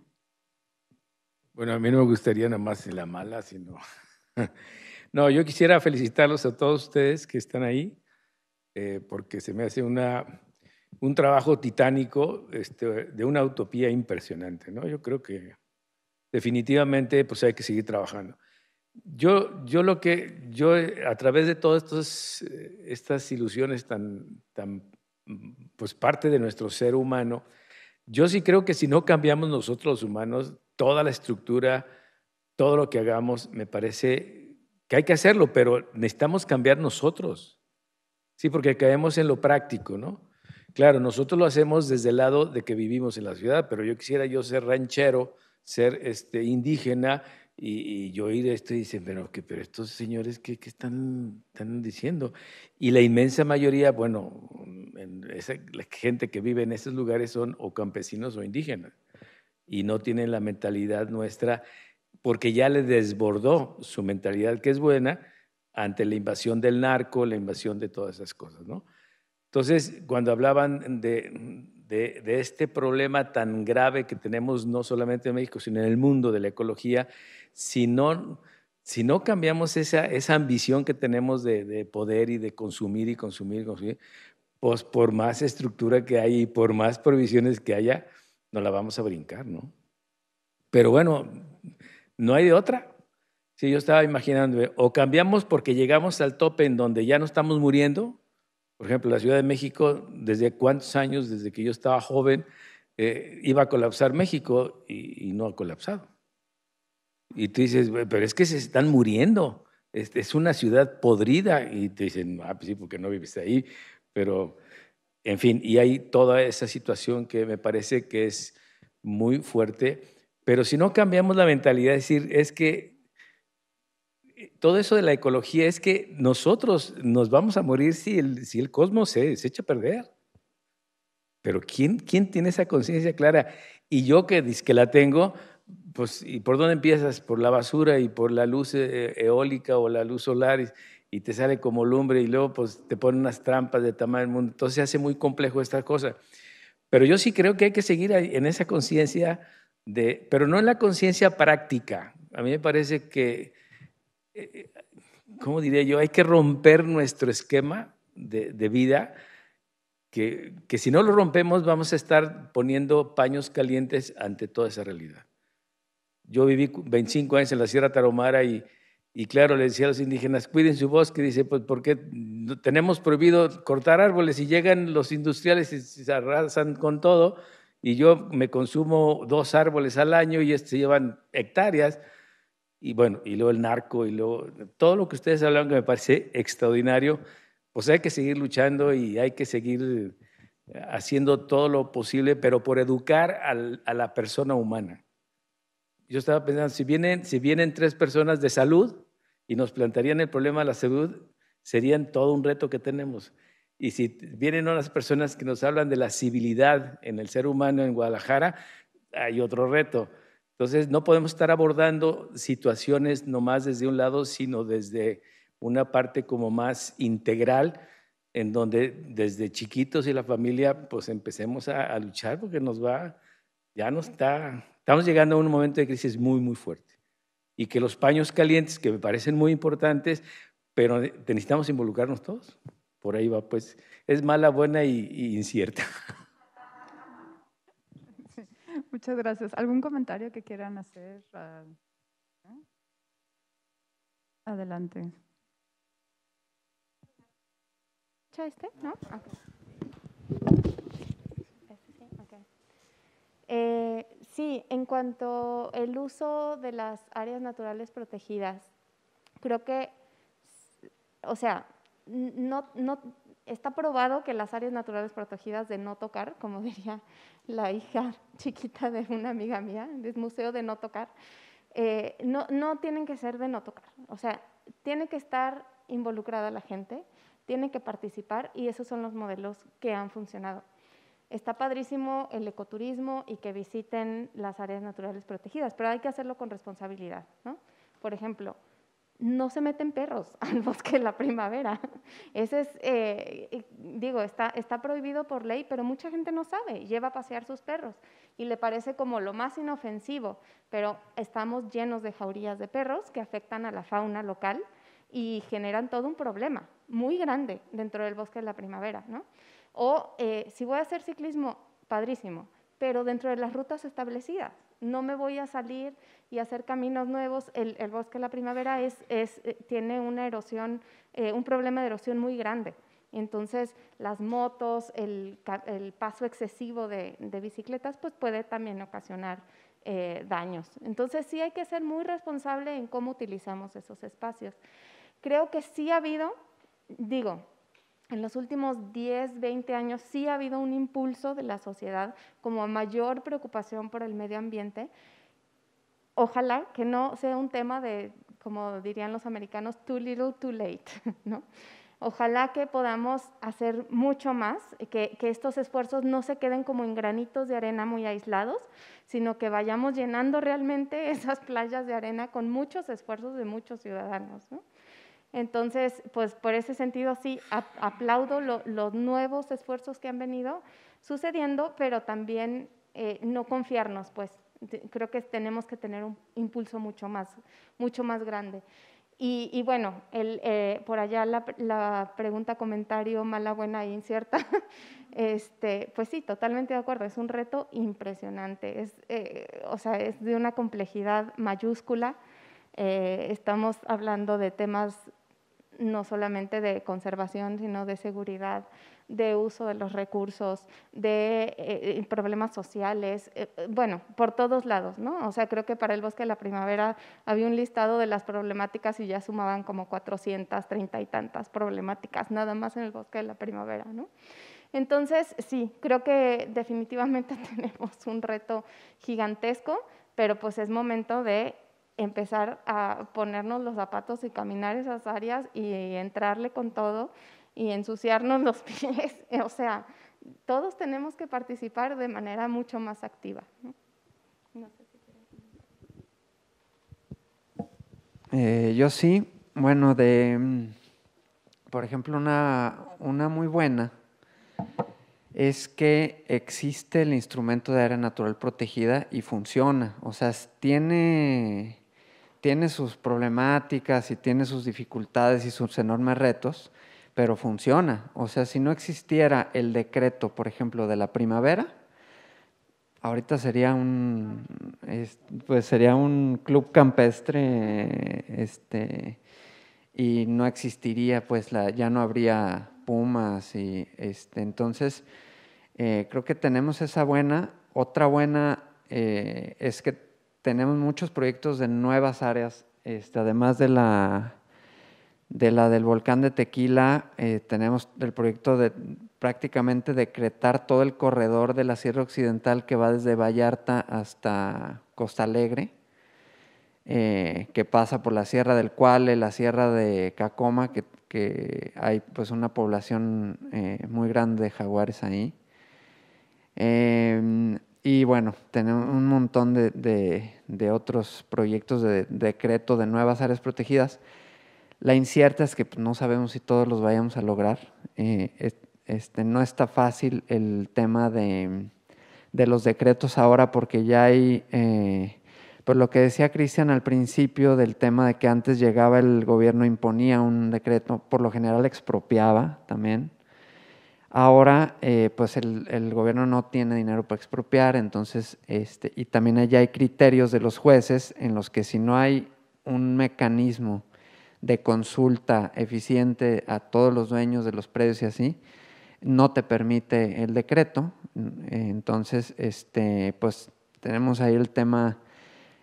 Bueno, a mí no me gustaría nada más la mala, sino... no, yo quisiera felicitarlos a todos ustedes que están ahí, eh, porque se me hace una, un trabajo titánico este, de una utopía impresionante. ¿no? Yo creo que definitivamente pues, hay que seguir trabajando. Yo, lo que, yo eh, a través de todas estas eh, ilusiones tan, pues parte de nuestro ser humano, yo sí creo que si no cambiamos nosotros los humanos, toda la estructura, todo lo que hagamos, me parece que hay que hacerlo, pero necesitamos cambiar nosotros. Sí, porque caemos en lo práctico, ¿no? Claro, nosotros lo hacemos desde el lado de que vivimos en la ciudad, pero yo quisiera yo ser ranchero, ser este, indígena, y, yo oí esto y dicen, pero, que, pero estos señores, ¿qué, qué están, están, diciendo? Y la inmensa mayoría, bueno, la gente que vive en esos lugares son o campesinos o indígenas y no tienen la mentalidad nuestra porque ya le desbordó su mentalidad que es buena ante la invasión del narco, la invasión de todas esas cosas, ¿no? Entonces, cuando hablaban de, de, este problema tan grave que tenemos no solamente en México, sino en el mundo de la ecología, si no, cambiamos esa, ambición que tenemos de, poder y de consumir y consumir consumir, pues por más estructura que hay y por más provisiones que haya, no la vamos a brincar, ¿no? Pero bueno, no hay de otra. Si yo estaba imaginando, ¿eh? o cambiamos porque llegamos al tope en donde ya no estamos muriendo, por ejemplo, la Ciudad de México, desde cuántos años, desde que yo estaba joven, eh, iba a colapsar México y, no ha colapsado. Y tú dices, pero es que se están muriendo, es, este, es una ciudad podrida. Y te dicen, ah, pues sí, porque no viviste ahí, pero en fin, y hay toda esa situación que me parece que es muy fuerte. Pero si no cambiamos la mentalidad, es decir, es que todo eso de la ecología es que nosotros nos vamos a morir si el, si el cosmos se, echa a perder. Pero ¿quién, tiene esa conciencia clara? Y yo que, que la tengo, pues, ¿y por dónde empiezas? Por la basura y por la luz eh, eh, eólica o la luz solar y, te sale como lumbre y luego pues te ponen unas trampas de tamaño del mundo. Entonces se hace muy complejo esta cosa. Pero yo sí creo que hay que seguir en esa conciencia de, pero no en la conciencia práctica. A mí me parece que eh, ¿cómo diría yo? Hay que romper nuestro esquema de, vida, que, que, si no lo rompemos vamos a estar poniendo paños calientes ante toda esa realidad. Yo viví 25 años en la Sierra Tarahumara y, y claro, le decía a los indígenas, cuiden su bosque, dice, pues porque tenemos prohibido cortar árboles y llegan los industriales y se arrasan con todo y yo me consumo dos árboles al año y se llevan hectáreas y bueno, y luego el narco, y luego todo lo que ustedes hablan que me parece extraordinario, pues hay que seguir luchando y hay que seguir eh, haciendo todo lo posible, pero por educar a la persona humana. Yo estaba pensando, si vienen, si vienen tres personas de salud y nos plantearían el problema de la salud, serían todo un reto que tenemos. Y si vienen unas personas que nos hablan de la civilidad en el ser humano en Guadalajara, hay otro reto. Entonces, no podemos estar abordando situaciones no más desde un lado, sino desde una parte como más integral, en donde desde chiquitos y la familia, pues empecemos a, luchar porque nos va, ya no está, estamos llegando a un momento de crisis muy, muy fuerte. Y que los paños calientes, que me parecen muy importantes, pero necesitamos involucrarnos todos. Por ahí va, pues, es mala, buena e y incierta. Muchas gracias. ¿Algún comentario que quieran hacer? Ah, ¿eh? Adelante. este? ¿No? Eh, sí, en cuanto al uso de las áreas naturales protegidas, creo que, o sea, no, no está probado que las áreas naturales protegidas de no tocar, como diría la hija chiquita de una amiga mía, del museo de no tocar, eh, no, tienen que ser de no tocar. O sea, tiene que estar involucrada la gente, tiene que participar y esos son los modelos que han funcionado. Está padrísimo el ecoturismo y que visiten las áreas naturales protegidas, pero hay que hacerlo con responsabilidad. Por ejemplo, no se meten perros al bosque en la primavera. Ese es, eh, digo, está, prohibido por ley, pero mucha gente no sabe, lleva a pasear sus perros y le parece como lo más inofensivo, pero estamos llenos de jaurías de perros que afectan a la fauna local y generan todo un problema muy grande dentro del bosque en la primavera, ¿no? O eh, si voy a hacer ciclismo, padrísimo, pero dentro de las rutas establecidas no me voy a salir y hacer caminos nuevos. El, bosque de la primavera eh, tiene una erosión, eh, un problema de erosión muy grande. Entonces, las motos, el, paso excesivo de, bicicletas, pues puede también ocasionar eh, daños. Entonces, sí hay que ser muy responsable en cómo utilizamos esos espacios. Creo que sí ha habido, digo, en los últimos 10, 20 años sí ha habido un impulso de la sociedad como mayor preocupación por el medio ambiente. Ojalá que no sea un tema de, como dirían los americanos, too little, too late, ¿no? Ojalá que podamos hacer mucho más, que, que estos esfuerzos no se queden como en granitos de arena muy aislados, sino que vayamos llenando realmente esas playas de arena con muchos esfuerzos de muchos ciudadanos. ¿no? Entonces, pues por ese sentido sí aplaudo los nuevos esfuerzos que han venido sucediendo, pero también eh, no confiarnos, pues creo que tenemos que tener un impulso mucho más, mucho más grande. Y, bueno, el, eh, por allá la, pregunta, comentario, mala, buena e incierta, este, pues sí, totalmente de acuerdo, es un reto impresionante, es, eh, o sea, es de una complejidad mayúscula, estamos hablando de temas no solamente de conservación, sino de seguridad, de uso de los recursos, de eh, eh, problemas sociales, eh, bueno, por todos lados, ¿no? O sea, creo que para el bosque de la primavera había un listado de las problemáticas y ya sumaban como 430 y tantas problemáticas, nada más en el bosque de la primavera, ¿no? Entonces, sí, creo que definitivamente tenemos un reto gigantesco, pero pues es momento de empezar a ponernos los zapatos y caminar esas áreas y, entrarle con todo y ensuciarnos los pies. O sea, todos tenemos que participar de manera mucho más activa. Eh, yo sí, bueno, de, mm, por ejemplo, una, una muy buena es que existe el instrumento de área natural protegida y funciona. O sea, tiene tiene sus problemáticas y tiene sus dificultades y sus enormes retos, pero funciona. O sea, si no existiera el decreto, por ejemplo, de la primavera, ahorita sería un, pues sería un club campestre, este, y no existiría, pues la, ya no habría pumas y, este, entonces eh, creo que tenemos esa buena. Otra buena eh, es que tenemos muchos proyectos de nuevas áreas, este, además de la, del volcán de Tequila, eh, tenemos el proyecto de prácticamente decretar todo el corredor de la Sierra Occidental que va desde Vallarta hasta Costa Alegre, eh, que pasa por la Sierra del Cuale, la Sierra de Cacoma, que, hay pues una población eh, muy grande de jaguares ahí. Em, y bueno, tenemos un montón de, otros proyectos de, decreto de nuevas áreas protegidas. La incierta es que pues, no sabemos si todos los vayamos a lograr. Eh, este, no está fácil el tema de, los decretos ahora porque ya hay, eh, por pues, lo que decía Cristian al principio del tema de que antes llegaba el gobierno, imponía un decreto, por lo general expropiaba también Ahora, eh, pues el, gobierno no tiene dinero para expropiar, entonces, este, y también allá hay criterios de los jueces en los que si no hay un mecanismo de consulta eficiente a todos los dueños de los predios y así, no te permite el decreto. Entonces, este, pues tenemos ahí el tema,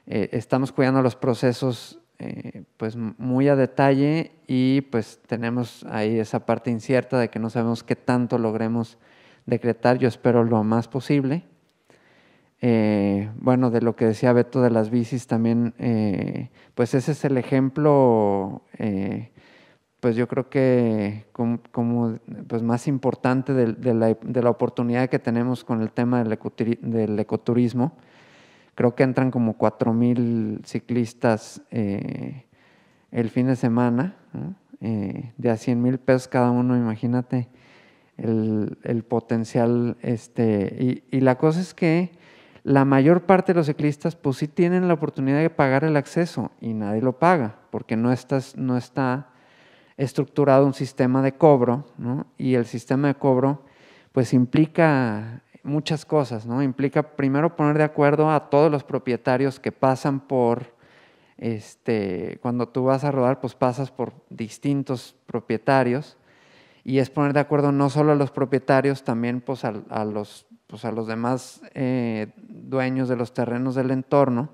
eh, estamos cuidando los procesos eh, pues muy a detalle y pues tenemos ahí esa parte incierta de que no sabemos qué tanto logremos decretar, yo espero lo más posible. Eh, bueno, de lo que decía Beto de las bicis también, eh, pues ese es el ejemplo, pues yo creo que como, pues, más importante de, la, oportunidad que tenemos con el tema del, ecoturismo Creo que entran como mil ciclistas eh, el fin de semana, eh, de a 100 mil pesos cada uno, imagínate el, potencial. Este, y, la cosa es que la mayor parte de los ciclistas pues sí tienen la oportunidad de pagar el acceso y nadie lo paga porque no, estás, no está estructurado un sistema de cobro ¿no? y el sistema de cobro pues implica muchas cosas, ¿no? Implica primero poner de acuerdo a todos los propietarios que pasan por, este, cuando tú vas a rodar, pues pasas por distintos propietarios y es poner de acuerdo no solo a los propietarios, también pues a, los, pues, a los demás eh, dueños de los terrenos del entorno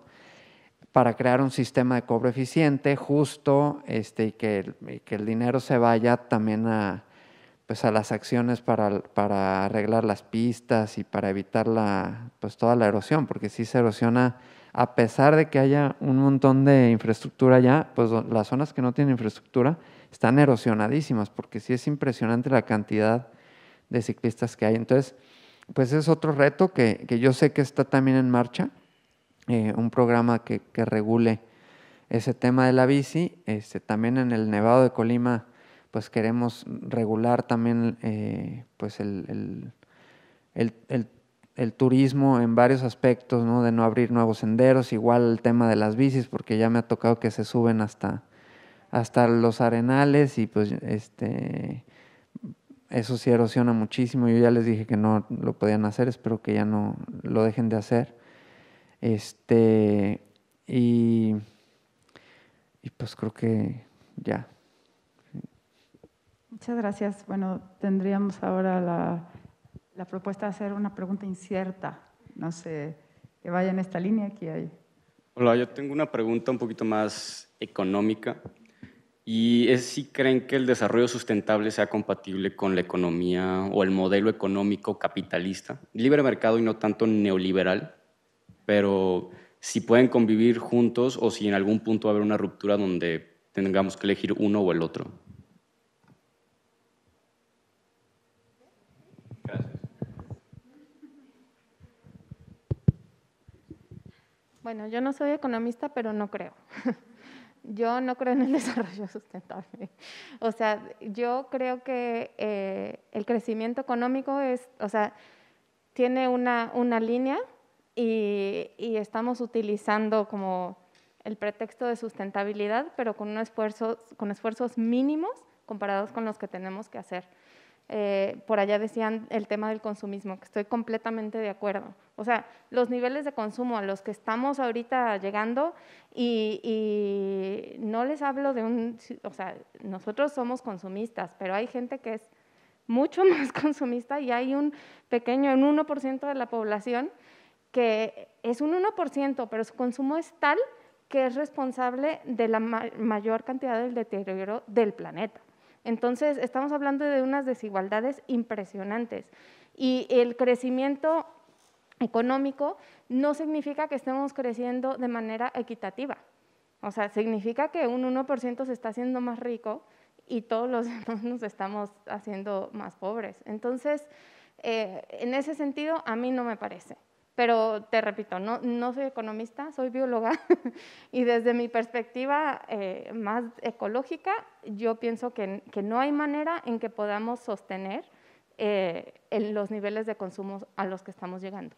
para crear un sistema de cobro eficiente, justo, este, y que, que el dinero se vaya también a, pues a las acciones para, para arreglar las pistas y para evitar la, pues toda la erosión, porque si sí se erosiona, a pesar de que haya un montón de infraestructura ya, pues las zonas que no tienen infraestructura están erosionadísimas, porque sí es impresionante la cantidad de ciclistas que hay. Entonces, pues es otro reto que, yo sé que está también en marcha, eh, un programa que, que regule ese tema de la bici. Este, también en el Nevado de Colima pues queremos regular también eh, pues el, turismo en varios aspectos, ¿no? de no abrir nuevos senderos, igual el tema de las bicis, porque ya me ha tocado que se suben hasta, hasta los arenales y pues este eso sí erosiona muchísimo. Yo ya les dije que no lo podían hacer, espero que ya no lo dejen de hacer. Este, y, y pues creo que ya. Muchas gracias. Bueno, tendríamos ahora la, la propuesta de hacer una pregunta incierta. No sé, que vaya en esta línea que hay. Hola, yo tengo una pregunta un poquito más económica y es si creen que el desarrollo sustentable sea compatible con la economía o el modelo económico capitalista, libre mercado y no tanto neoliberal, pero si pueden convivir juntos o si en algún punto va a haber una ruptura donde tengamos que elegir uno o el otro. Bueno, yo no soy economista, pero no creo. yo no creo en el desarrollo sustentable. O sea, yo creo que eh, el crecimiento económico es, sea, tiene una, línea y, estamos utilizando como el pretexto de sustentabilidad, pero con, un esfuerzo, con esfuerzos mínimos comparados con los que tenemos que hacer. Eh, por allá decían el tema del consumismo, que estoy completamente de acuerdo. O sea, los niveles de consumo a los que estamos ahorita llegando y, no les hablo de un, o sea, nosotros somos consumistas, pero hay gente que es mucho más consumista y hay un pequeño, un 1% de la población que es un 1%, pero su consumo es tal que es responsable de la mayor cantidad del deterioro del planeta. Entonces, estamos hablando de unas desigualdades impresionantes. Y el crecimiento económico no significa que estemos creciendo de manera equitativa. O sea, significa que un 1% se está haciendo más rico y todos los demás nos estamos haciendo más pobres. Entonces, eh, en ese sentido, a mí no me parece pero te repito, no, soy economista, soy bióloga y desde mi perspectiva eh, más ecológica, yo pienso que, no hay manera en que podamos sostener eh, los niveles de consumo a los que estamos llegando.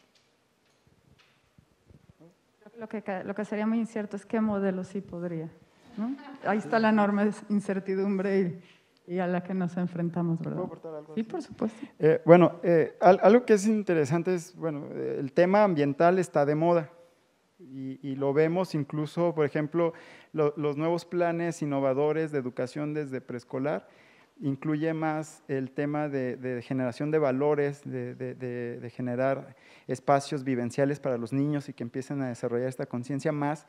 Lo que, sería muy incierto es qué modelo sí podría. Ahí está la enorme incertidumbre y y a la que nos enfrentamos, ¿verdad? Sí, por supuesto. Eh, bueno, eh, algo que es interesante es, bueno, eh, el tema ambiental está de moda y, lo vemos incluso, por ejemplo, los nuevos planes innovadores de educación desde preescolar incluye más el tema de, generación de valores, de generar espacios vivenciales para los niños y que empiecen a desarrollar esta conciencia más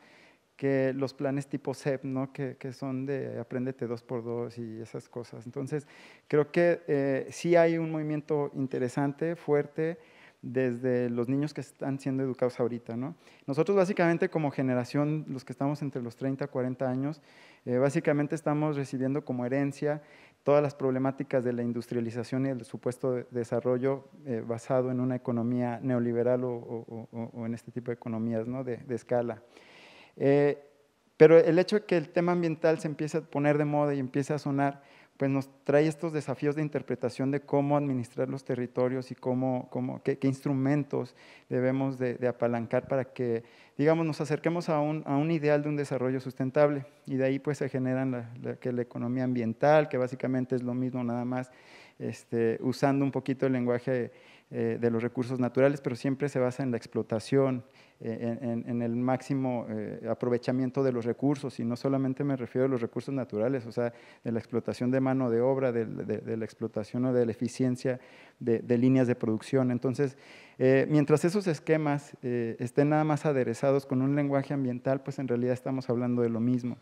que los planes tipo CEP, ¿no? que, son de apréndete dos por dos y esas cosas. Entonces, creo que eh, sí hay un movimiento interesante, fuerte, desde los niños que están siendo educados ahorita. ¿no? Nosotros básicamente como generación, los que estamos entre los 30 a 40 años, eh, básicamente estamos recibiendo como herencia todas las problemáticas de la industrialización y el supuesto desarrollo eh, basado en una economía neoliberal o, en este tipo de economías ¿no? de escala. Eh, pero el hecho de que el tema ambiental se empiece a poner de moda y empiece a sonar, pues nos trae estos desafíos de interpretación de cómo administrar los territorios y cómo, cómo qué, instrumentos debemos de, apalancar para que, digamos, nos acerquemos a un, ideal de un desarrollo sustentable. Y de ahí pues se generan la, que la economía ambiental, que básicamente es lo mismo nada más, este, usando un poquito el lenguaje eh, de los recursos naturales, pero siempre se basa en la explotación, eh, en, el máximo eh, aprovechamiento de los recursos, y no solamente me refiero a los recursos naturales, o sea, de la explotación de mano de obra, de, la explotación o de la eficiencia de líneas de producción. Entonces, mientras esos esquemas estén nada más aderezados con un lenguaje ambiental, pues en realidad estamos hablando de lo mismo.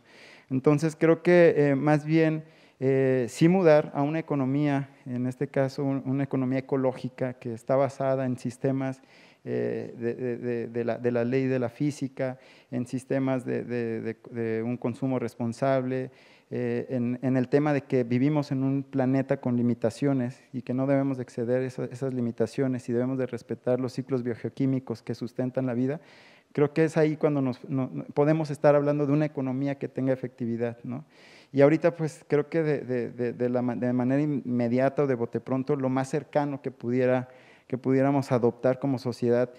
Entonces, creo que más bien eh, mudar a una economía, en este caso una economía ecológica que está basada en sistemas eh, de, la, ley de la física, en sistemas de, un consumo responsable, eh, en, el tema de que vivimos en un planeta con limitaciones y que no debemos exceder esas, esas limitaciones y debemos de respetar los ciclos biogeoquímicos que sustentan la vida, Creo que es ahí cuando nos, podemos estar hablando de una economía que tenga efectividad. ¿no? Y ahorita, pues creo que de, de, de, la, de manera inmediata o de bote pronto, lo más cercano que, pudiera, que pudiéramos adoptar como sociedad,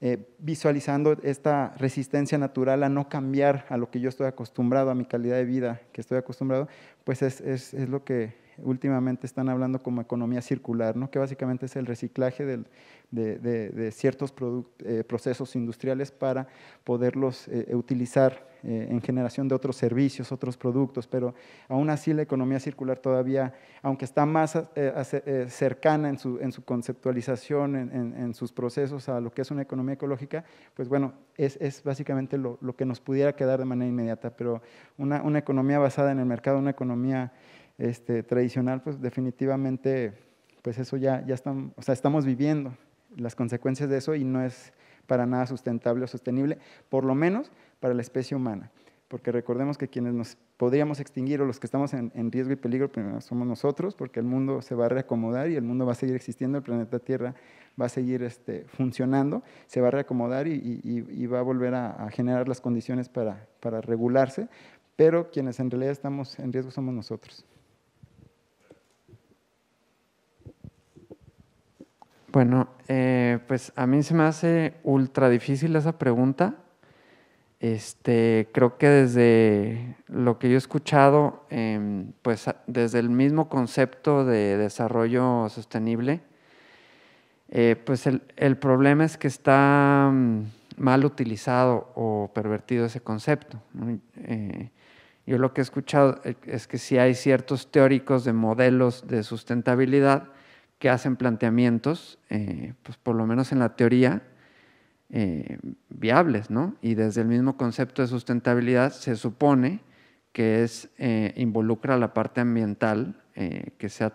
eh, visualizando esta resistencia natural a no cambiar a lo que yo estoy acostumbrado, a mi calidad de vida que estoy acostumbrado, pues es, es, es lo que últimamente están hablando como economía circular, ¿no? que básicamente es el reciclaje del, de, ciertos eh, procesos industriales para poderlos eh, utilizar eh, en generación de otros servicios, otros productos, pero aún así la economía circular todavía, aunque está más cercana en su, conceptualización, en, sus procesos a lo que es una economía ecológica, pues bueno, es, básicamente lo, que nos pudiera quedar de manera inmediata, pero una, economía basada en el mercado, una economía este, tradicional, pues definitivamente, pues eso ya, ya estamos, o sea, estamos viviendo las consecuencias de eso y no es para nada sustentable o sostenible, por lo menos para la especie humana. Porque recordemos que quienes nos podríamos extinguir o los que estamos en, riesgo y peligro primero pues, somos nosotros, porque el mundo se va a reacomodar y el mundo va a seguir existiendo, el planeta Tierra va a seguir este, funcionando, se va a reacomodar y, va a volver a, generar las condiciones para regularse, pero quienes en realidad estamos en riesgo somos nosotros. Bueno, eh, pues a mí se me hace ultra difícil esa pregunta. Este, creo que desde lo que yo he escuchado, em, pues desde el mismo concepto de desarrollo sostenible, eh, pues el, problema es que está mm, mal utilizado o pervertido ese concepto. Eh, yo lo que he escuchado es que si hay ciertos teóricos de modelos de sustentabilidad que hacen planteamientos, eh, pues por lo menos en la teoría, eh, viables, ¿no? Y desde el mismo concepto de sustentabilidad se supone que es, eh, involucra la parte ambiental, que sea,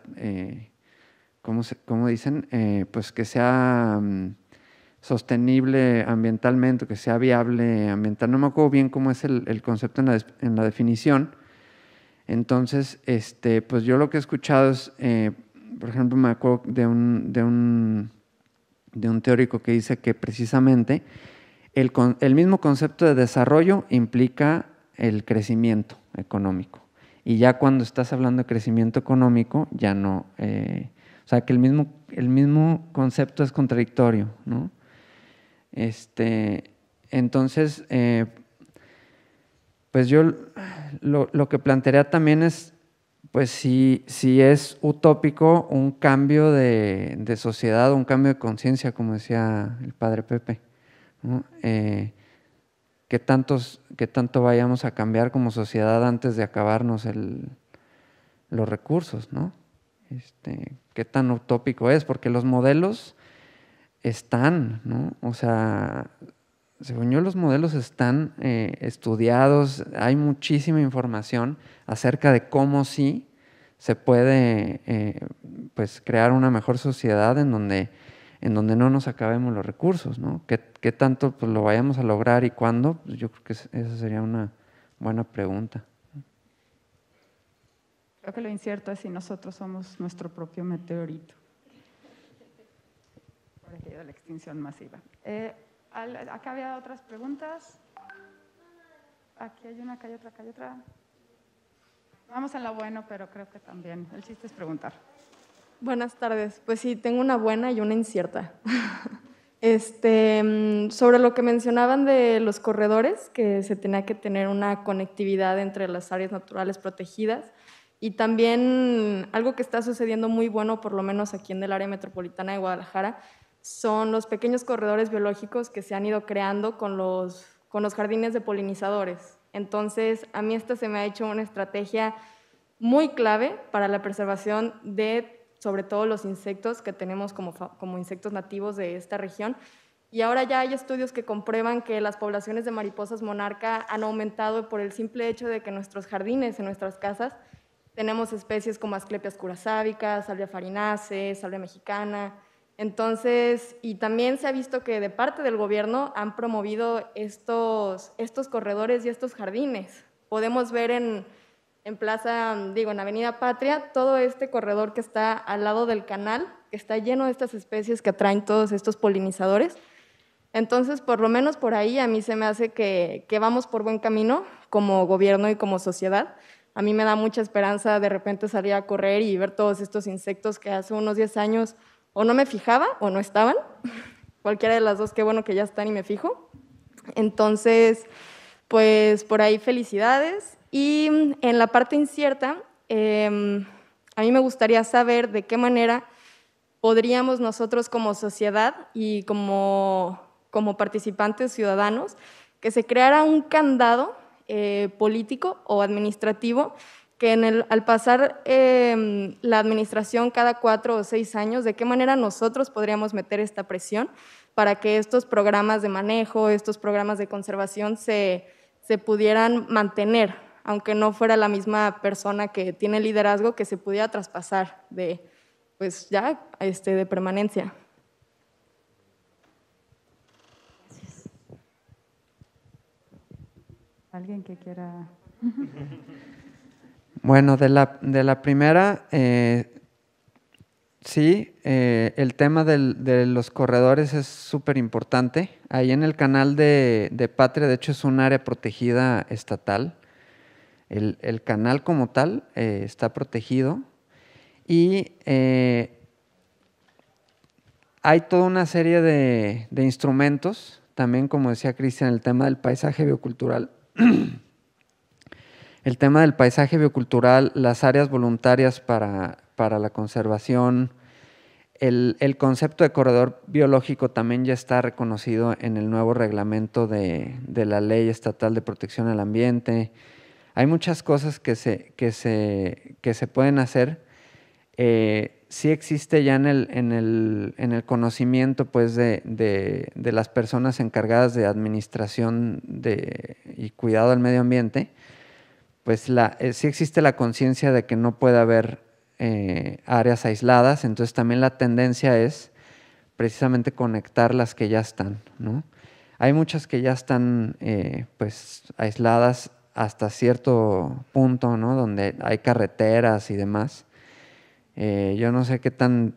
¿cómo, dicen? pues que sea mm, sostenible ambientalmente, que sea viable ambiental. No me acuerdo bien cómo es el, concepto en la, definición, entonces, este, pues yo lo que he escuchado es por ejemplo, me acuerdo de un, de un, de un teórico que dice que precisamente el, el mismo concepto de desarrollo implica el crecimiento económico. Y ya cuando estás hablando de crecimiento económico, ya no... Eh, o sea, que el mismo, el mismo concepto es contradictorio, ¿no? Este, entonces, eh, pues yo lo, lo, que plantearía también es pues sí, es utópico un cambio de, sociedad, un cambio de conciencia, como decía el padre Pepe. Eh, ¿qué, tanto vayamos a cambiar como sociedad antes de acabarnos los recursos? ¿no? Este, ¿Qué tan utópico es? Porque los modelos están, ¿no? O sea, según yo, los modelos están eh, estudiados, hay muchísima información acerca de cómo sí se puede eh, pues crear una mejor sociedad en donde, en donde no nos acabemos los recursos, ¿no? ¿Qué, tanto pues, lo vayamos a lograr y cuándo? Pues, yo creo que esa sería una buena pregunta. Creo que lo incierto es si nosotros somos nuestro propio meteorito. Por la extinción masiva. Eh, Acá había otras preguntas. Aquí hay una, acá hay otra, acá hay otra. Vamos a la buena pero creo que también. El chiste es preguntar. Buenas tardes. Pues sí, tengo una buena y una incierta. Este, mm, sobre lo que mencionaban de los corredores, que se tenía que tener una conectividad entre las áreas naturales protegidas y también algo que está sucediendo muy bueno, por lo menos aquí en el área metropolitana de Guadalajara, son los pequeños corredores biológicos que se han ido creando con los, jardines de polinizadores. Entonces, a mí esta se me ha hecho una estrategia muy clave para la preservación de, sobre todo, los insectos que tenemos como, insectos nativos de esta región, y ahora ya hay estudios que comprueban que las poblaciones de mariposas monarca han aumentado por el simple hecho de que en nuestros jardines, en nuestras casas, tenemos especies como Asclepias curasábicas, Salvia farinacea, Salvia mexicana, entonces, y también se ha visto que de parte del gobierno han promovido estos, corredores y estos jardines. Podemos ver en, Plaza, digo, en Avenida Patria, todo este corredor que está al lado del canal, que está lleno de estas especies que atraen todos estos polinizadores. Entonces, por lo menos por ahí a mí se me hace que, que vamos por buen camino como gobierno y como sociedad. A mí me da mucha esperanza de repente salir a correr y ver todos estos insectos que hace unos 10 años o no me fijaba o no estaban. Cualquiera de las dos, qué bueno que ya están y me fijo. Entonces, pues por ahí felicidades. Y en la parte incierta, em, a mí me gustaría saber de qué manera podríamos nosotros como sociedad y como, como participantes ciudadanos que se creara un candado eh, político o administrativo que al pasar em, la administración cada cuatro o seis años, ¿de qué manera nosotros podríamos meter esta presión para que estos programas de manejo, estos programas de conservación se, pudieran mantener, aunque no fuera la misma persona que tiene liderazgo, que se pudiera traspasar de, pues ya, este, de permanencia? ¿Alguien que quiera? Bueno, de la, de la primera, eh, sí, eh, el tema de los corredores es súper importante. Ahí en el canal de, Patria, de hecho, es un área protegida estatal. El, canal como tal eh, está protegido y hay toda una serie de, de instrumentos, también como decía Cristian, el tema del paisaje biocultural. el tema del paisaje biocultural, las áreas voluntarias para, la conservación, el, concepto de corredor biológico también ya está reconocido en el nuevo reglamento de, la Ley Estatal de Protección al Ambiente. Hay muchas cosas que se, que se, pueden hacer. Eh, sí existe ya en el, conocimiento pues, de, de, las personas encargadas de administración y cuidado al medio ambiente pues la, eh, sí existe la conciencia de que no puede haber eh, áreas aisladas, entonces también la tendencia es precisamente conectar las que ya están, Hay muchas que ya están eh, pues aisladas hasta cierto punto, Donde hay carreteras y demás. yo no sé qué tan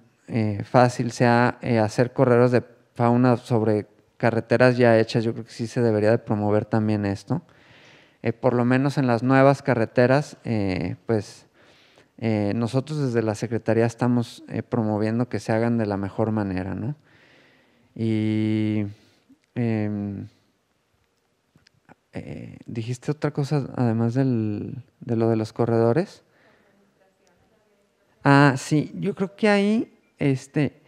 fácil sea hacer correros de fauna sobre carreteras ya hechas, yo creo que sí se debería de promover también esto. Eh, por lo menos en las nuevas carreteras, eh, pues eh, nosotros desde la Secretaría estamos promoviendo que se hagan de la mejor manera, ¿no? Y em, dijiste otra cosa además de lo de los corredores. Ah, sí, yo creo que ahí, este,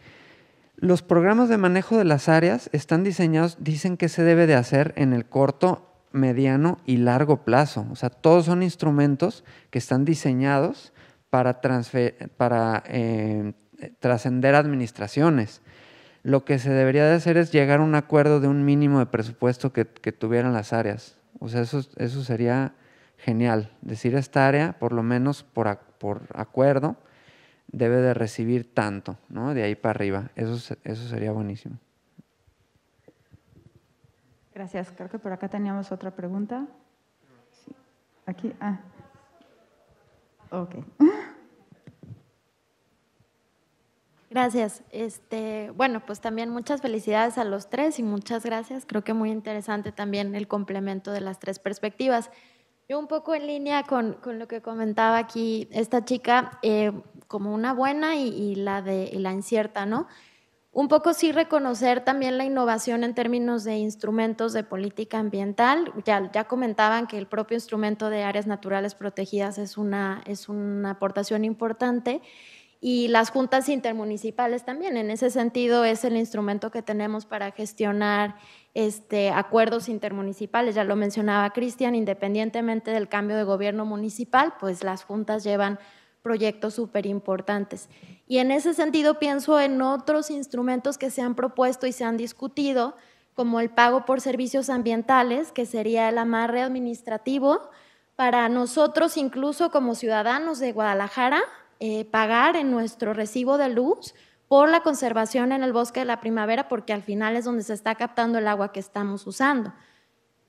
los programas de manejo de las áreas están diseñados, dicen que se debe de hacer en el corto mediano y largo plazo. O sea, todos son instrumentos que están diseñados para, para eh, trascender administraciones. Lo que se debería de hacer es llegar a un acuerdo de un mínimo de presupuesto que, tuvieran las áreas. O sea, eso, eso sería genial. Decir esta área, por lo menos por, por acuerdo, debe de recibir tanto, ¿no? De ahí para arriba. Eso, eso sería buenísimo. Gracias. Creo que por acá teníamos otra pregunta. Sí. Aquí. Ah. Ok. Gracias. Este, bueno, pues también muchas felicidades a los tres y muchas gracias. Creo que muy interesante también el complemento de las tres perspectivas. Yo un poco en línea con, con lo que comentaba aquí esta chica, eh, como una buena y, la de y la incierta, ¿no? Un poco sí reconocer también la innovación en términos de instrumentos de política ambiental. Ya, comentaban que el propio instrumento de áreas naturales protegidas es una, es una aportación importante y las juntas intermunicipales también. En ese sentido es el instrumento que tenemos para gestionar este, acuerdos intermunicipales. Ya lo mencionaba Cristian, independientemente del cambio de gobierno municipal, pues las juntas llevan proyectos súper importantes. Y en ese sentido pienso en otros instrumentos que se han propuesto y se han discutido, como el pago por servicios ambientales, que sería el amarre administrativo para nosotros incluso como ciudadanos de Guadalajara, eh, pagar en nuestro recibo de luz por la conservación en el bosque de la primavera, porque al final es donde se está captando el agua que estamos usando.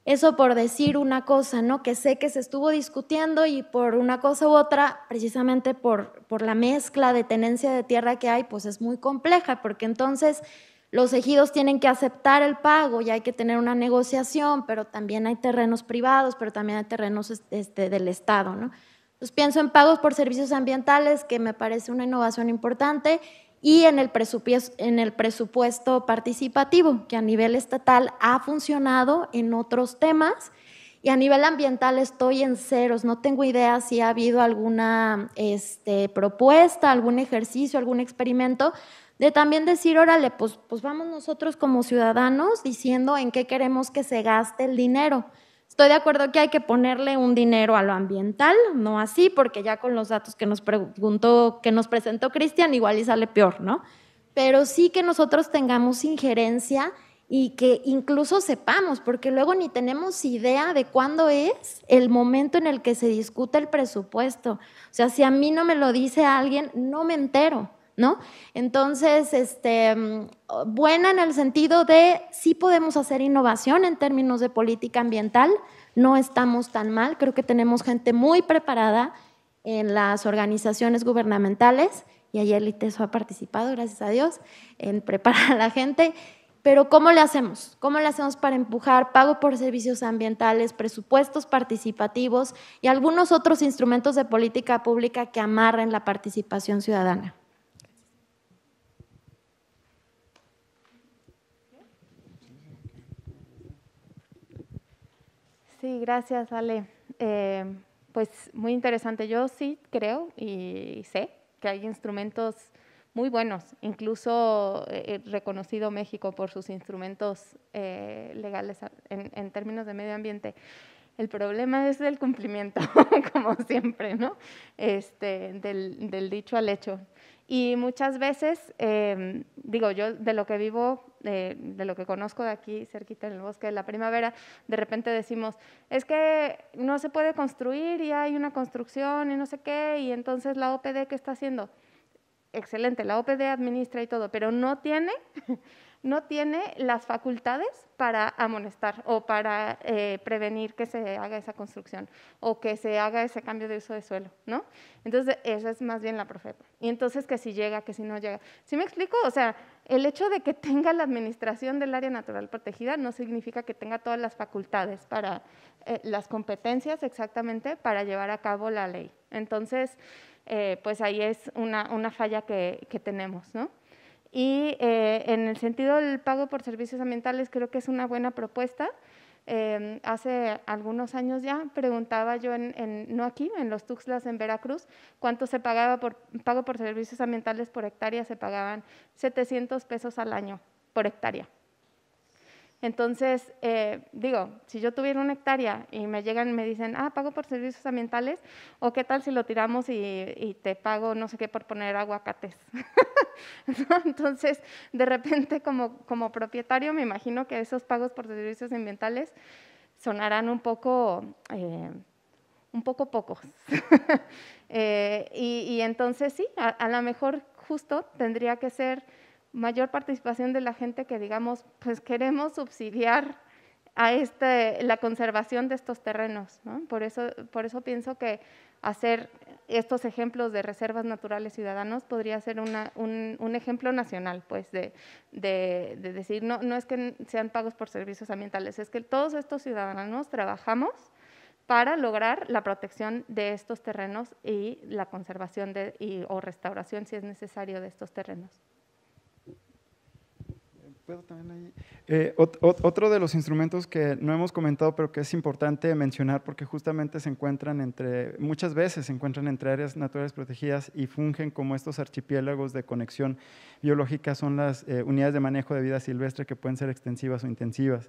Eso por decir una cosa, ¿no? Que sé que se estuvo discutiendo y por una cosa u otra, precisamente por, la mezcla de tenencia de tierra que hay, pues es muy compleja, porque entonces los ejidos tienen que aceptar el pago y hay que tener una negociación, pero también hay terrenos privados, pero también hay terrenos este, del Estado, ¿no? Pues pienso en pagos por servicios ambientales, que me parece una innovación importante, y en el, en el presupuesto participativo, que a nivel estatal ha funcionado en otros temas. Y a nivel ambiental estoy en ceros, no tengo idea si ha habido alguna este, propuesta, algún ejercicio, algún experimento, de también decir, órale, pues, pues vamos nosotros como ciudadanos diciendo en qué queremos que se gaste el dinero. Estoy de acuerdo que hay que ponerle un dinero a lo ambiental, no así, porque ya con los datos que nos preguntó, que nos presentó Cristian, igual y sale peor, ¿no? Pero sí que nosotros tengamos injerencia y que incluso sepamos, porque luego ni tenemos idea de cuándo es el momento en el que se discute el presupuesto. O sea, si a mí no me lo dice alguien, no me entero. ¿no? Entonces, este, mm, buena en el sentido de si podemos hacer innovación en términos de política ambiental, no estamos tan mal, creo que tenemos gente muy preparada en las organizaciones gubernamentales y ayer el ITESO ha participado, gracias a Dios, en preparar a la gente. Pero ¿cómo le hacemos? ¿Cómo le hacemos para empujar pago por servicios ambientales, presupuestos participativos y algunos otros instrumentos de política pública que amarren la participación ciudadana? Sí, gracias Ale. Eh, pues muy interesante. Yo sí creo y sé que hay instrumentos muy buenos, incluso eh, reconocido México por sus instrumentos eh, legales en, términos de medio ambiente. El problema es del cumplimiento, como siempre, ¿no? Este, del, dicho al hecho. Y muchas veces, digo, yo de lo que vivo de, lo que conozco de aquí, cerquita en el bosque de la primavera, de repente decimos, es que no se puede construir y hay una construcción y no sé qué, y entonces la OPD, que está haciendo? Excelente, la OPD administra y todo, pero no tiene, no tiene las facultades para amonestar o para eh, prevenir que se haga esa construcción o que se haga ese cambio de uso de suelo, ¿no? Entonces, esa es más bien la profeta. Y entonces, que si llega, que si no llega. ¿Sí me explico? O sea, el hecho de que tenga la administración del área natural protegida no significa que tenga todas las facultades para eh, las competencias exactamente para llevar a cabo la ley. Entonces, eh, pues ahí es una, falla que, tenemos, ¿no? Y eh, en el sentido del pago por servicios ambientales creo que es una buena propuesta. Em, hace algunos años ya preguntaba yo, en, no aquí, en los Tuxtlas en Veracruz, cuánto se pagaba por pago por servicios ambientales por hectárea, se pagaban 700 pesos al año por hectárea. Entonces, eh, digo, si yo tuviera una hectárea y me llegan y me dicen, ah, pago por servicios ambientales, o qué tal si lo tiramos y, te pago no sé qué por poner aguacates. Entonces, de repente como, propietario, me imagino que esos pagos por servicios ambientales sonarán un poco... Eh, un poco pocos. Eh, y, entonces sí, a lo mejor justo tendría que ser mayor participación de la gente que digamos, pues queremos subsidiar a este, la conservación de estos terrenos. Por, eso, por eso pienso que hacer estos ejemplos de reservas naturales ciudadanos podría ser un, ejemplo nacional, pues, de, de, decir, no, no es que sean pagos por servicios ambientales, es que todos estos ciudadanos trabajamos para lograr la protección de estos terrenos y la conservación de, y, o restauración, si es necesario, de estos terrenos. Eh, otro de los instrumentos que no hemos comentado, pero que es importante mencionar porque justamente se encuentran entre, muchas veces se encuentran entre áreas naturales protegidas y fungen como estos archipiélagos de conexión biológica, son las eh, unidades de manejo de vida silvestre que pueden ser extensivas o intensivas.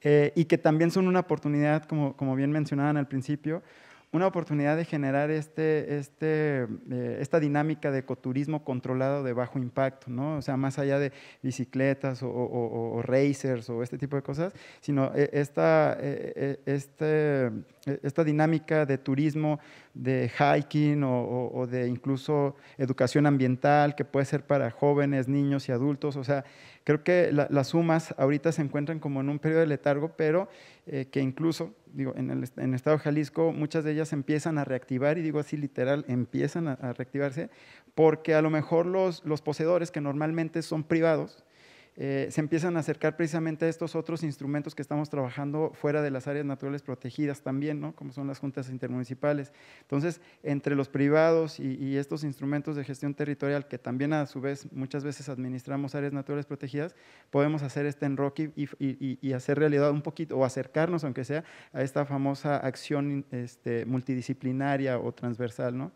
Eh, y que también son una oportunidad, como bien mencionaban al principio, una oportunidad de generar este, este, eh, esta dinámica de ecoturismo controlado de bajo impacto, ¿no? O sea, más allá de bicicletas o, racers o este tipo de cosas, sino eh, esta, eh, este e, esta dinámica de turismo, de hiking o, de incluso educación ambiental que puede ser para jóvenes, niños y adultos. O sea, creo que las sumas ahorita se encuentran como en un periodo de letargo, pero eh, que incluso, digo, en el, estado de Jalisco muchas de ellas empiezan a reactivar, y digo así literal, empiezan a, reactivarse, porque a lo mejor los poseedores que normalmente son privados, eh, se empiezan a acercar precisamente a estos otros instrumentos que estamos trabajando fuera de las áreas naturales protegidas también, ¿no? como son las juntas intermunicipales. Entonces, entre los privados y, estos instrumentos de gestión territorial, que también a su vez muchas veces administramos áreas naturales protegidas, podemos hacer este enroque y, hacer realidad un poquito, o acercarnos, aunque sea, a esta famosa acción este, multidisciplinaria o transversal. ¿no?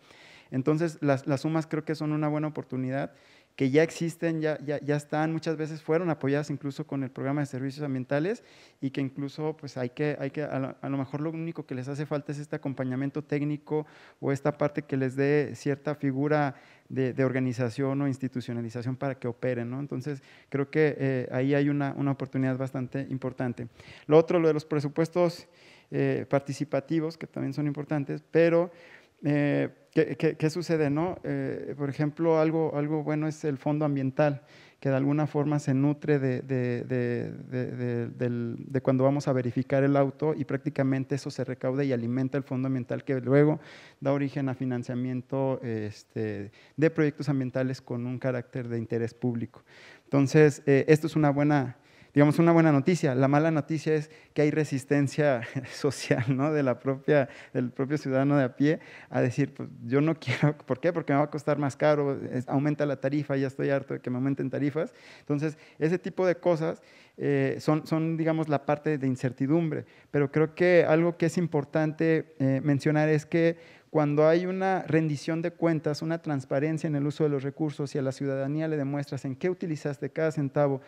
Entonces, las sumas creo que son una buena oportunidad que ya existen, ya, ya, están, muchas veces fueron apoyadas incluso con el programa de servicios ambientales y que incluso pues hay que, hay que a lo, mejor lo único que les hace falta es este acompañamiento técnico o esta parte que les dé cierta figura de, organización o institucionalización para que operen, ¿no? Entonces creo que eh, ahí hay una, una, oportunidad bastante importante. Lo otro, lo de los presupuestos eh, participativos, que también son importantes, pero eh, ¿qué, sucede? No? Eh, por ejemplo, algo, algo bueno es el fondo ambiental, que de alguna forma se nutre de, cuando vamos a verificar el auto y prácticamente eso se recauda y alimenta el fondo ambiental que luego da origen a financiamiento este, de proyectos ambientales con un carácter de interés público. Entonces, eh, esto es una buena digamos, una buena noticia. La mala noticia es que hay resistencia social, ¿no? De la propia, del propio ciudadano de a pie a decir, pues yo no quiero, ¿por qué? Porque me va a costar más caro, aumenta la tarifa, ya estoy harto de que me aumenten tarifas. Entonces, ese tipo de cosas eh, son, son, digamos, la parte de incertidumbre. Pero creo que algo que es importante eh, mencionar es que cuando hay una rendición de cuentas, una transparencia en el uso de los recursos y a la ciudadanía le demuestras en qué utilizaste cada centavo,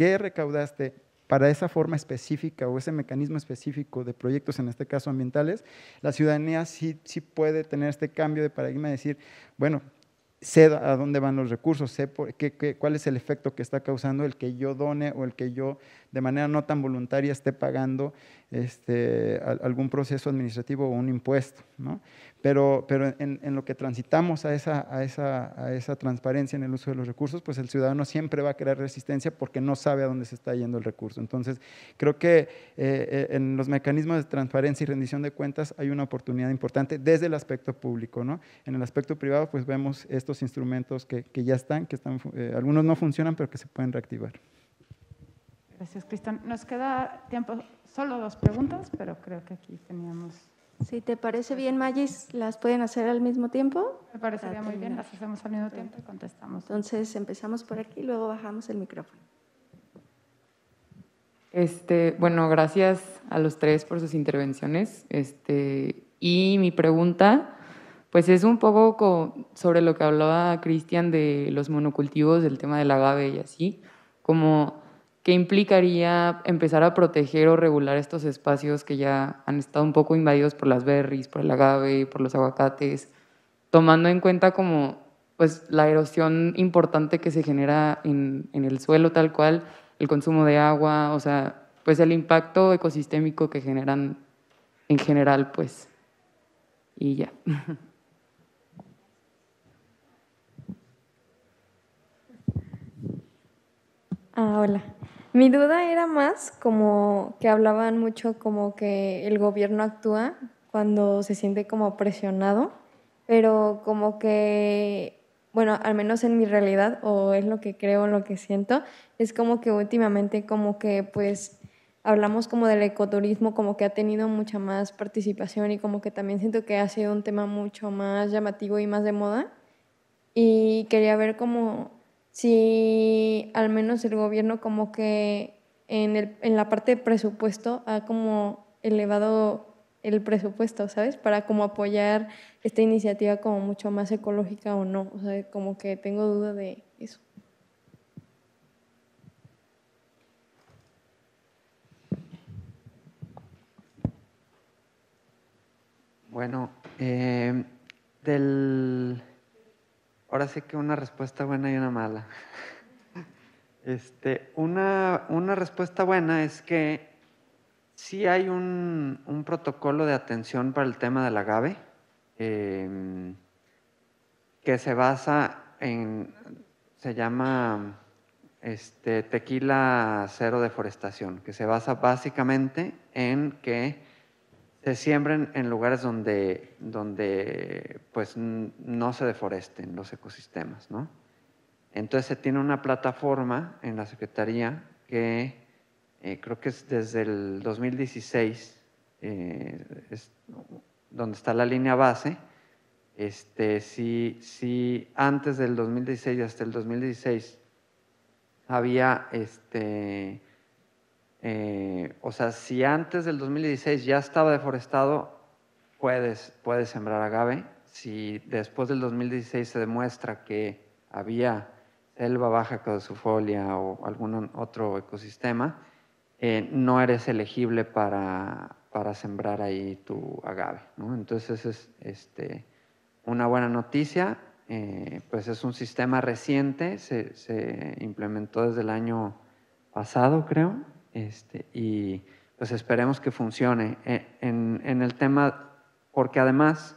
qué recaudaste para esa forma específica o ese mecanismo específico de proyectos, en este caso ambientales, la ciudadanía sí, sí puede tener este cambio de paradigma de decir, bueno, sé a dónde van los recursos, sé cuál es el efecto que está causando el que yo done o el que yo de manera no tan voluntaria esté pagando este, algún proceso administrativo o un impuesto. ¿no? Pero, pero en, lo que transitamos a esa, transparencia en el uso de los recursos, pues el ciudadano siempre va a crear resistencia porque no sabe a dónde se está yendo el recurso. Entonces, creo que eh, eh, en los mecanismos de transparencia y rendición de cuentas hay una oportunidad importante desde el aspecto público. ¿no? En el aspecto privado, pues vemos estos instrumentos que, ya están, que están, eh, algunos no funcionan, pero que se pueden reactivar. Gracias, Cristian. Nos queda tiempo, solo dos preguntas, pero creo que aquí teníamos si te parece bien, Magis, ¿las pueden hacer al mismo tiempo? Me parecería muy bien, las hacemos al mismo tiempo y contestamos. Entonces empezamos por aquí, y luego bajamos el micrófono. Este, bueno, gracias a los tres por sus intervenciones. Este, y mi pregunta, pues es un poco sobre lo que hablaba Cristian de los monocultivos, del tema del agave y así, como que implicaría empezar a proteger o regular estos espacios que ya han estado un poco invadidos por las berries, por el agave, por los aguacates, tomando en cuenta como pues la erosión importante que se genera en, el suelo tal cual, el consumo de agua, o sea, pues el impacto ecosistémico que generan en general, pues. Y ya. Ah, hola. Mi duda era más como que hablaban mucho como que el gobierno actúa cuando se siente como presionado, pero como que, bueno, al menos en mi realidad, o es lo que creo, lo que siento, es como que últimamente como que pues hablamos como del ecoturismo, como que ha tenido mucha más participación y como que también siento que ha sido un tema mucho más llamativo y más de moda. Y quería ver como si al menos el gobierno como que en, el, en la parte de presupuesto ha como elevado el presupuesto, ¿sabes? Para como apoyar esta iniciativa como mucho más ecológica o no. O sea, como que tengo duda de eso. Bueno, eh, del, ahora sí que una respuesta buena y una mala. Este, una, una respuesta buena es que sí hay un, protocolo de atención para el tema del agave em, que se basa en, se llama este, tequila cero deforestación, que se basa básicamente en que se siembren en lugares donde, donde pues, no se deforesten los ecosistemas, ¿no? Entonces se tiene una plataforma en la Secretaría que eh, creo que es desde el 2016, eh, donde está la línea base. Este, si, si antes del 2016 y hasta el 2016 había este, eh, o sea, si antes del 2016 ya estaba deforestado, puedes, puedes sembrar agave. Si después del 2016 se demuestra que había selva baja caducifolia o algún otro ecosistema, eh, no eres elegible para, para sembrar ahí tu agave. ¿no? Entonces es este, una buena noticia, eh, pues es un sistema reciente, se implementó desde el año pasado, creo, este, y pues esperemos que funcione e, en, el tema, porque además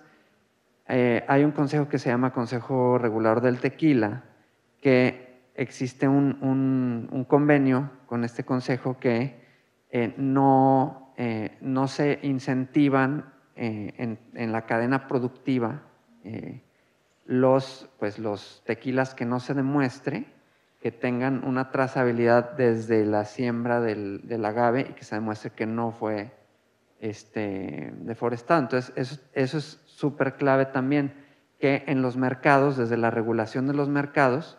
eh, hay un consejo que se llama Consejo Regulador del Tequila, que existe un, convenio con este consejo que eh, eh, no, se incentivan en, la cadena productiva los, pues, los tequilas que no se demuestre que tengan una trazabilidad desde la siembra del, agave y que se demuestre que no fue este, deforestado. Entonces, eso, es súper clave también, que en los mercados, desde la regulación de los mercados,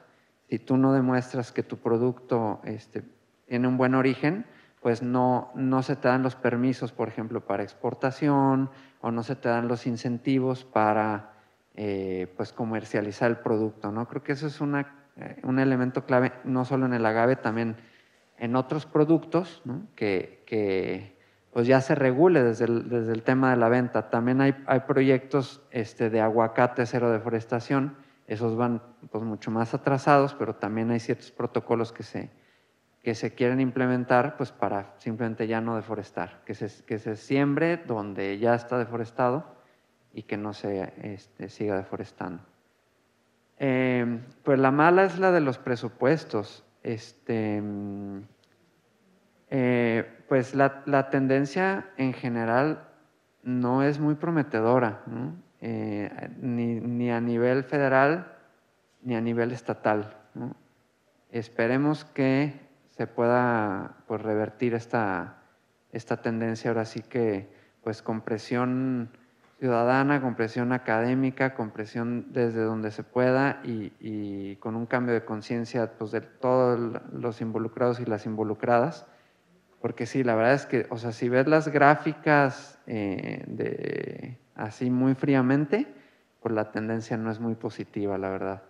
si tú no demuestras que tu producto este, tiene un buen origen, pues no, no se te dan los permisos, por ejemplo, para exportación o no se te dan los incentivos para eh, pues comercializar el producto. ¿no? Creo que eso es una eh, un elemento clave no solo en el agave, también en otros productos que, pues, ya se regule desde el, tema de la venta. También hay, proyectos este, de aguacate, cero deforestación, esos van pues, mucho más atrasados, pero también hay ciertos protocolos que se, quieren implementar pues, para simplemente ya no deforestar, que se, que siembre donde ya está deforestado y que no se este, siga deforestando. Em, pues la mala es la de los presupuestos. Este, eh, pues la, tendencia en general no es muy prometedora, eh, ni, a nivel federal ni a nivel estatal. Esperemos que se pueda pues, revertir esta, esta tendencia ahora sí que pues con presión ciudadana, con presión académica, con presión desde donde se pueda y, con un cambio de conciencia pues, de todos los involucrados y las involucradas. Porque sí, la verdad es que, o sea, si ves las gráficas eh, de, así muy fríamente, pues la tendencia no es muy positiva, la verdad.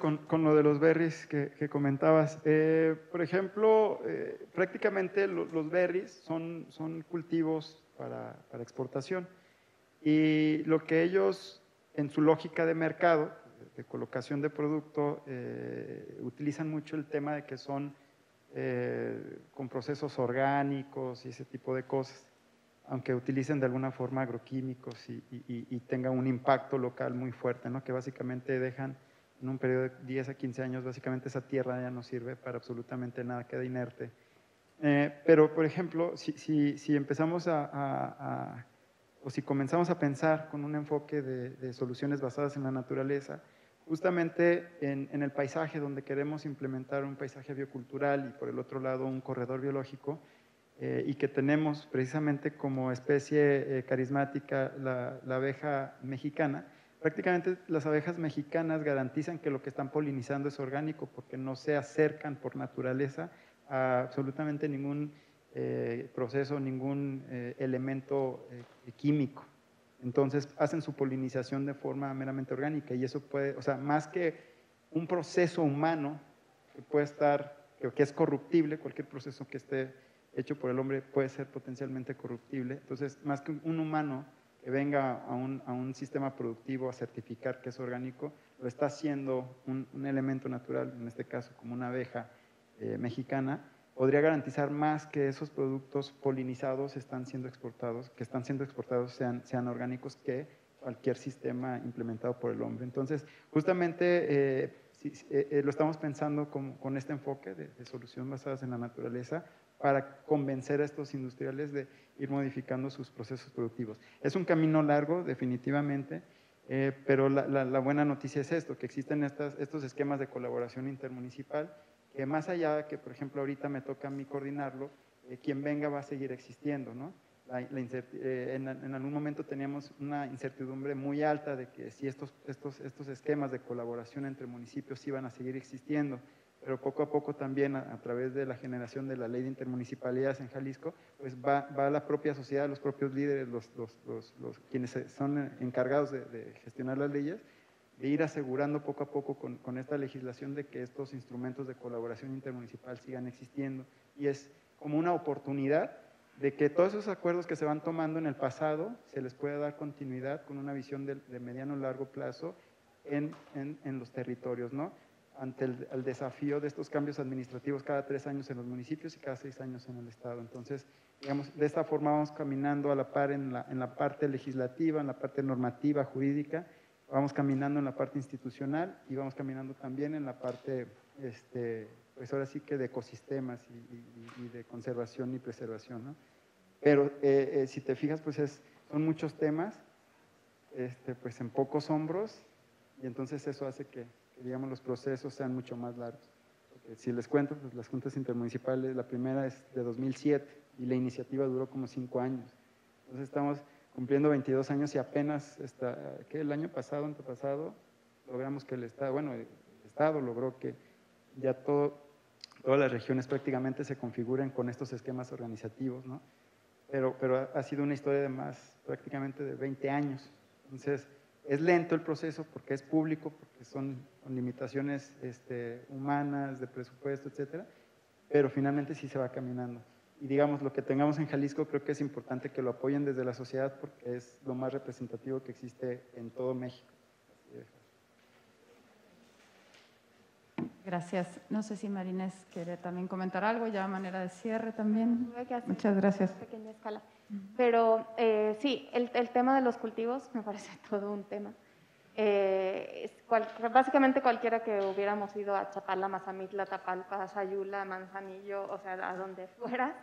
con, lo de los berries que, comentabas. Eh, por ejemplo, eh, prácticamente los berries son, son cultivos para, para, exportación y lo que ellos, en su lógica de mercado, de colocación de producto, eh, utilizan mucho el tema de que son con procesos orgánicos y ese tipo de cosas aunque utilicen de alguna forma agroquímicos y, y, y, tengan un impacto local muy fuerte, ¿no? que básicamente dejan en un periodo de 10 a 15 años, básicamente esa tierra ya no sirve para absolutamente nada, queda inerte. Eh, pero, por ejemplo, si, empezamos a, o si comenzamos a pensar con un enfoque de, soluciones basadas en la naturaleza, justamente en, el paisaje donde queremos implementar un paisaje biocultural y por el otro lado un corredor biológico, eh, y que tenemos precisamente como especie eh, carismática la, la abeja mexicana, Prácticamente las abejas mexicanas garantizan que lo que están polinizando es orgánico porque no se acercan por naturaleza a absolutamente ningún eh, proceso, ningún eh, elemento eh, químico. Entonces hacen su polinización de forma meramente orgánica y eso puede, o sea, más que un proceso humano que puede estar, que, que es corruptible, cualquier proceso que esté hecho por el hombre puede ser potencialmente corruptible. Entonces, más que un humano venga a un, sistema productivo a certificar que es orgánico, lo está haciendo un, elemento natural, en este caso como una abeja eh, mexicana, podría garantizar más que esos productos polinizados están siendo exportados, que están siendo exportados sean, orgánicos que cualquier sistema implementado por el hombre. Entonces, justamente eh, eh, lo estamos pensando con, este enfoque de, solución soluciones basadas en la naturaleza, para convencer a estos industriales de ir modificando sus procesos productivos. Es un camino largo, definitivamente, eh, pero la, buena noticia es esto, que existen estos esquemas de colaboración intermunicipal, que más allá de que, por ejemplo, ahorita me toca a mí coordinarlo, eh, quien venga va a seguir existiendo, ¿no? Eh, en, algún momento teníamos una incertidumbre muy alta de que si estos, estos esquemas de colaboración entre municipios iban a seguir existiendo, pero poco a poco también a, través de la generación de la ley de intermunicipalidades en Jalisco, pues va, a la propia sociedad, los propios líderes, los, los, quienes son encargados de, gestionar las leyes, de ir asegurando poco a poco con, esta legislación de que estos instrumentos de colaboración intermunicipal sigan existiendo. Y es como una oportunidad de que todos esos acuerdos que se van tomando en el pasado se les pueda dar continuidad con una visión de, de mediano largo plazo en, en los territorios, ¿no? ante el, desafío de estos cambios administrativos cada tres años en los municipios y cada seis años en el Estado. Entonces, digamos, de esta forma vamos caminando a la par en la, en la parte legislativa, en la parte normativa, jurídica, vamos caminando en la parte institucional y vamos caminando también en la parte, este, pues ahora sí que de ecosistemas y, de conservación y preservación. ¿no? Pero eh, eh, si te fijas, pues es, son muchos temas, este, pues en pocos hombros, y entonces eso hace que digamos los procesos sean mucho más largos. Eh, si les cuento, pues, las juntas intermunicipales, la primera es de 2007 y la iniciativa duró como cinco años. Entonces estamos cumpliendo 22 años y apenas, está, que el año pasado, antepasado, logramos que el Estado, bueno, el Estado logró que ya todo, todas las regiones prácticamente se configuren con estos esquemas organizativos, ¿no? Pero, pero ha sido una historia de más prácticamente de 20 años. Entonces, es lento el proceso porque es público, porque son limitaciones este, humanas, de presupuesto, etcétera, pero finalmente sí se va caminando. Y digamos, lo que tengamos en Jalisco creo que es importante que lo apoyen desde la sociedad porque es lo más representativo que existe en todo México. Gracias. No sé si Marines quiere también comentar algo, ya a manera de cierre también. Muchas gracias. Pero eh, sí, el, el, tema de los cultivos me parece todo un tema. Eh, básicamente cualquiera que hubiéramos ido a Chapala, Mazamitla, Tapalpa, Sayula, Manzanillo, o sea, a donde fuera,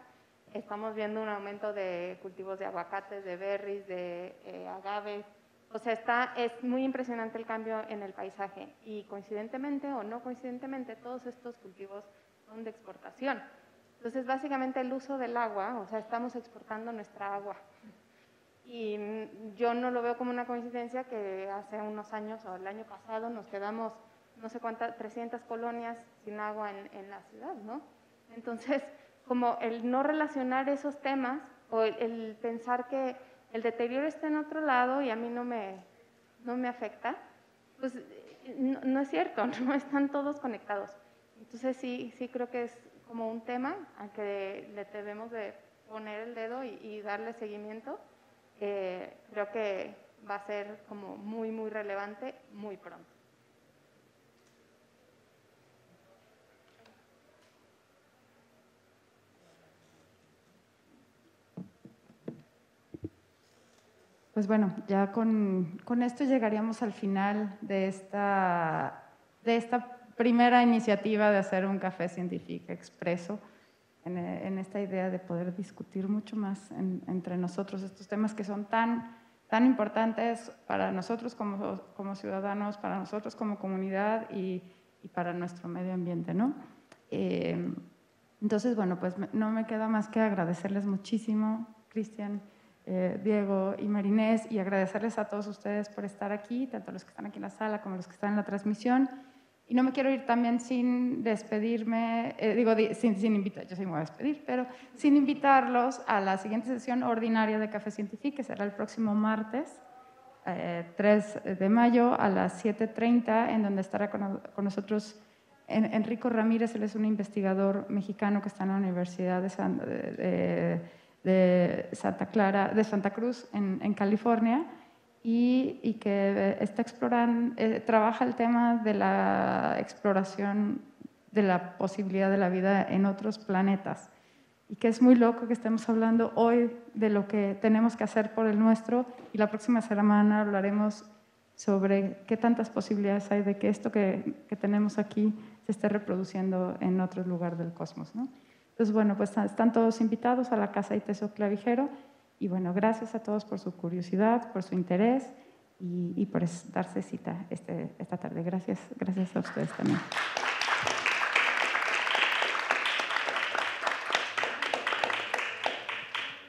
estamos viendo un aumento de cultivos de aguacates, de berries, de eh, agave. O sea, está, es muy impresionante el cambio en el paisaje y coincidentemente o no coincidentemente todos estos cultivos son de exportación. Entonces, básicamente el uso del agua, o sea, estamos exportando nuestra agua. Y yo no lo veo como una coincidencia que hace unos años o el año pasado nos quedamos no sé cuántas, 300 colonias sin agua en, la ciudad, ¿no? Entonces, como el no relacionar esos temas o el, pensar que el deterioro está en otro lado y a mí no me, no me afecta, pues no, no es cierto, no están todos conectados. Entonces sí, sí creo que es como un tema al que le debemos de poner el dedo y, darle seguimiento, eh, creo que va a ser como muy, muy relevante muy pronto. Pues bueno, ya con, con, esto llegaríamos al final de esta, de esta primera iniciativa de hacer un café científico expreso eh, en, esta idea de poder discutir mucho más entre nosotros estos temas que son tan, importantes para nosotros como, ciudadanos, para nosotros como comunidad y, para nuestro medio ambiente. ¿no? Eh, entonces, bueno, pues no me queda más que agradecerles muchísimo, Cristian. Eh, Diego y Marinés, y agradecerles a todos ustedes por estar aquí, tanto los que están aquí en la sala como los que están en la transmisión. Y no me quiero ir también sin despedirme, eh, digo, sin, sin invitar, yo sí me voy a despedir, pero sin invitarlos a la siguiente sesión ordinaria de Café Científico, que será el próximo martes, 3 eh, de mayo, a las 7.30, en donde estará con, nosotros Enrico Ramírez, él es un investigador mexicano que está en la Universidad de, Santa, Clara, de Santa Cruz, en California y, que eh, está explorando, eh, trabaja el tema de la exploración de la posibilidad de la vida en otros planetas. Y que es muy loco que estemos hablando hoy de lo que tenemos que hacer por el nuestro y la próxima semana hablaremos sobre qué tantas posibilidades hay de que esto que, tenemos aquí se esté reproduciendo en otro lugar del cosmos. Entonces, bueno, pues están todos invitados a la Casa Iteso Clavijero. Y bueno, gracias a todos por su curiosidad, por su interés y, por darse cita este, esta tarde. Gracias, gracias a ustedes también.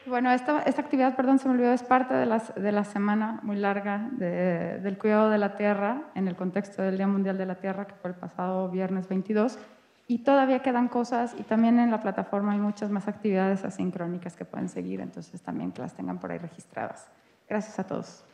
Bueno, esta, actividad, perdón, se me olvidó, es parte de, las, de la semana muy larga del cuidado de la tierra en el contexto del Día Mundial de la Tierra, que fue el pasado viernes 22. Y todavía quedan cosas y también en la plataforma hay muchas más actividades asincrónicas que pueden seguir, entonces también que las tengan por ahí registradas. Gracias a todos.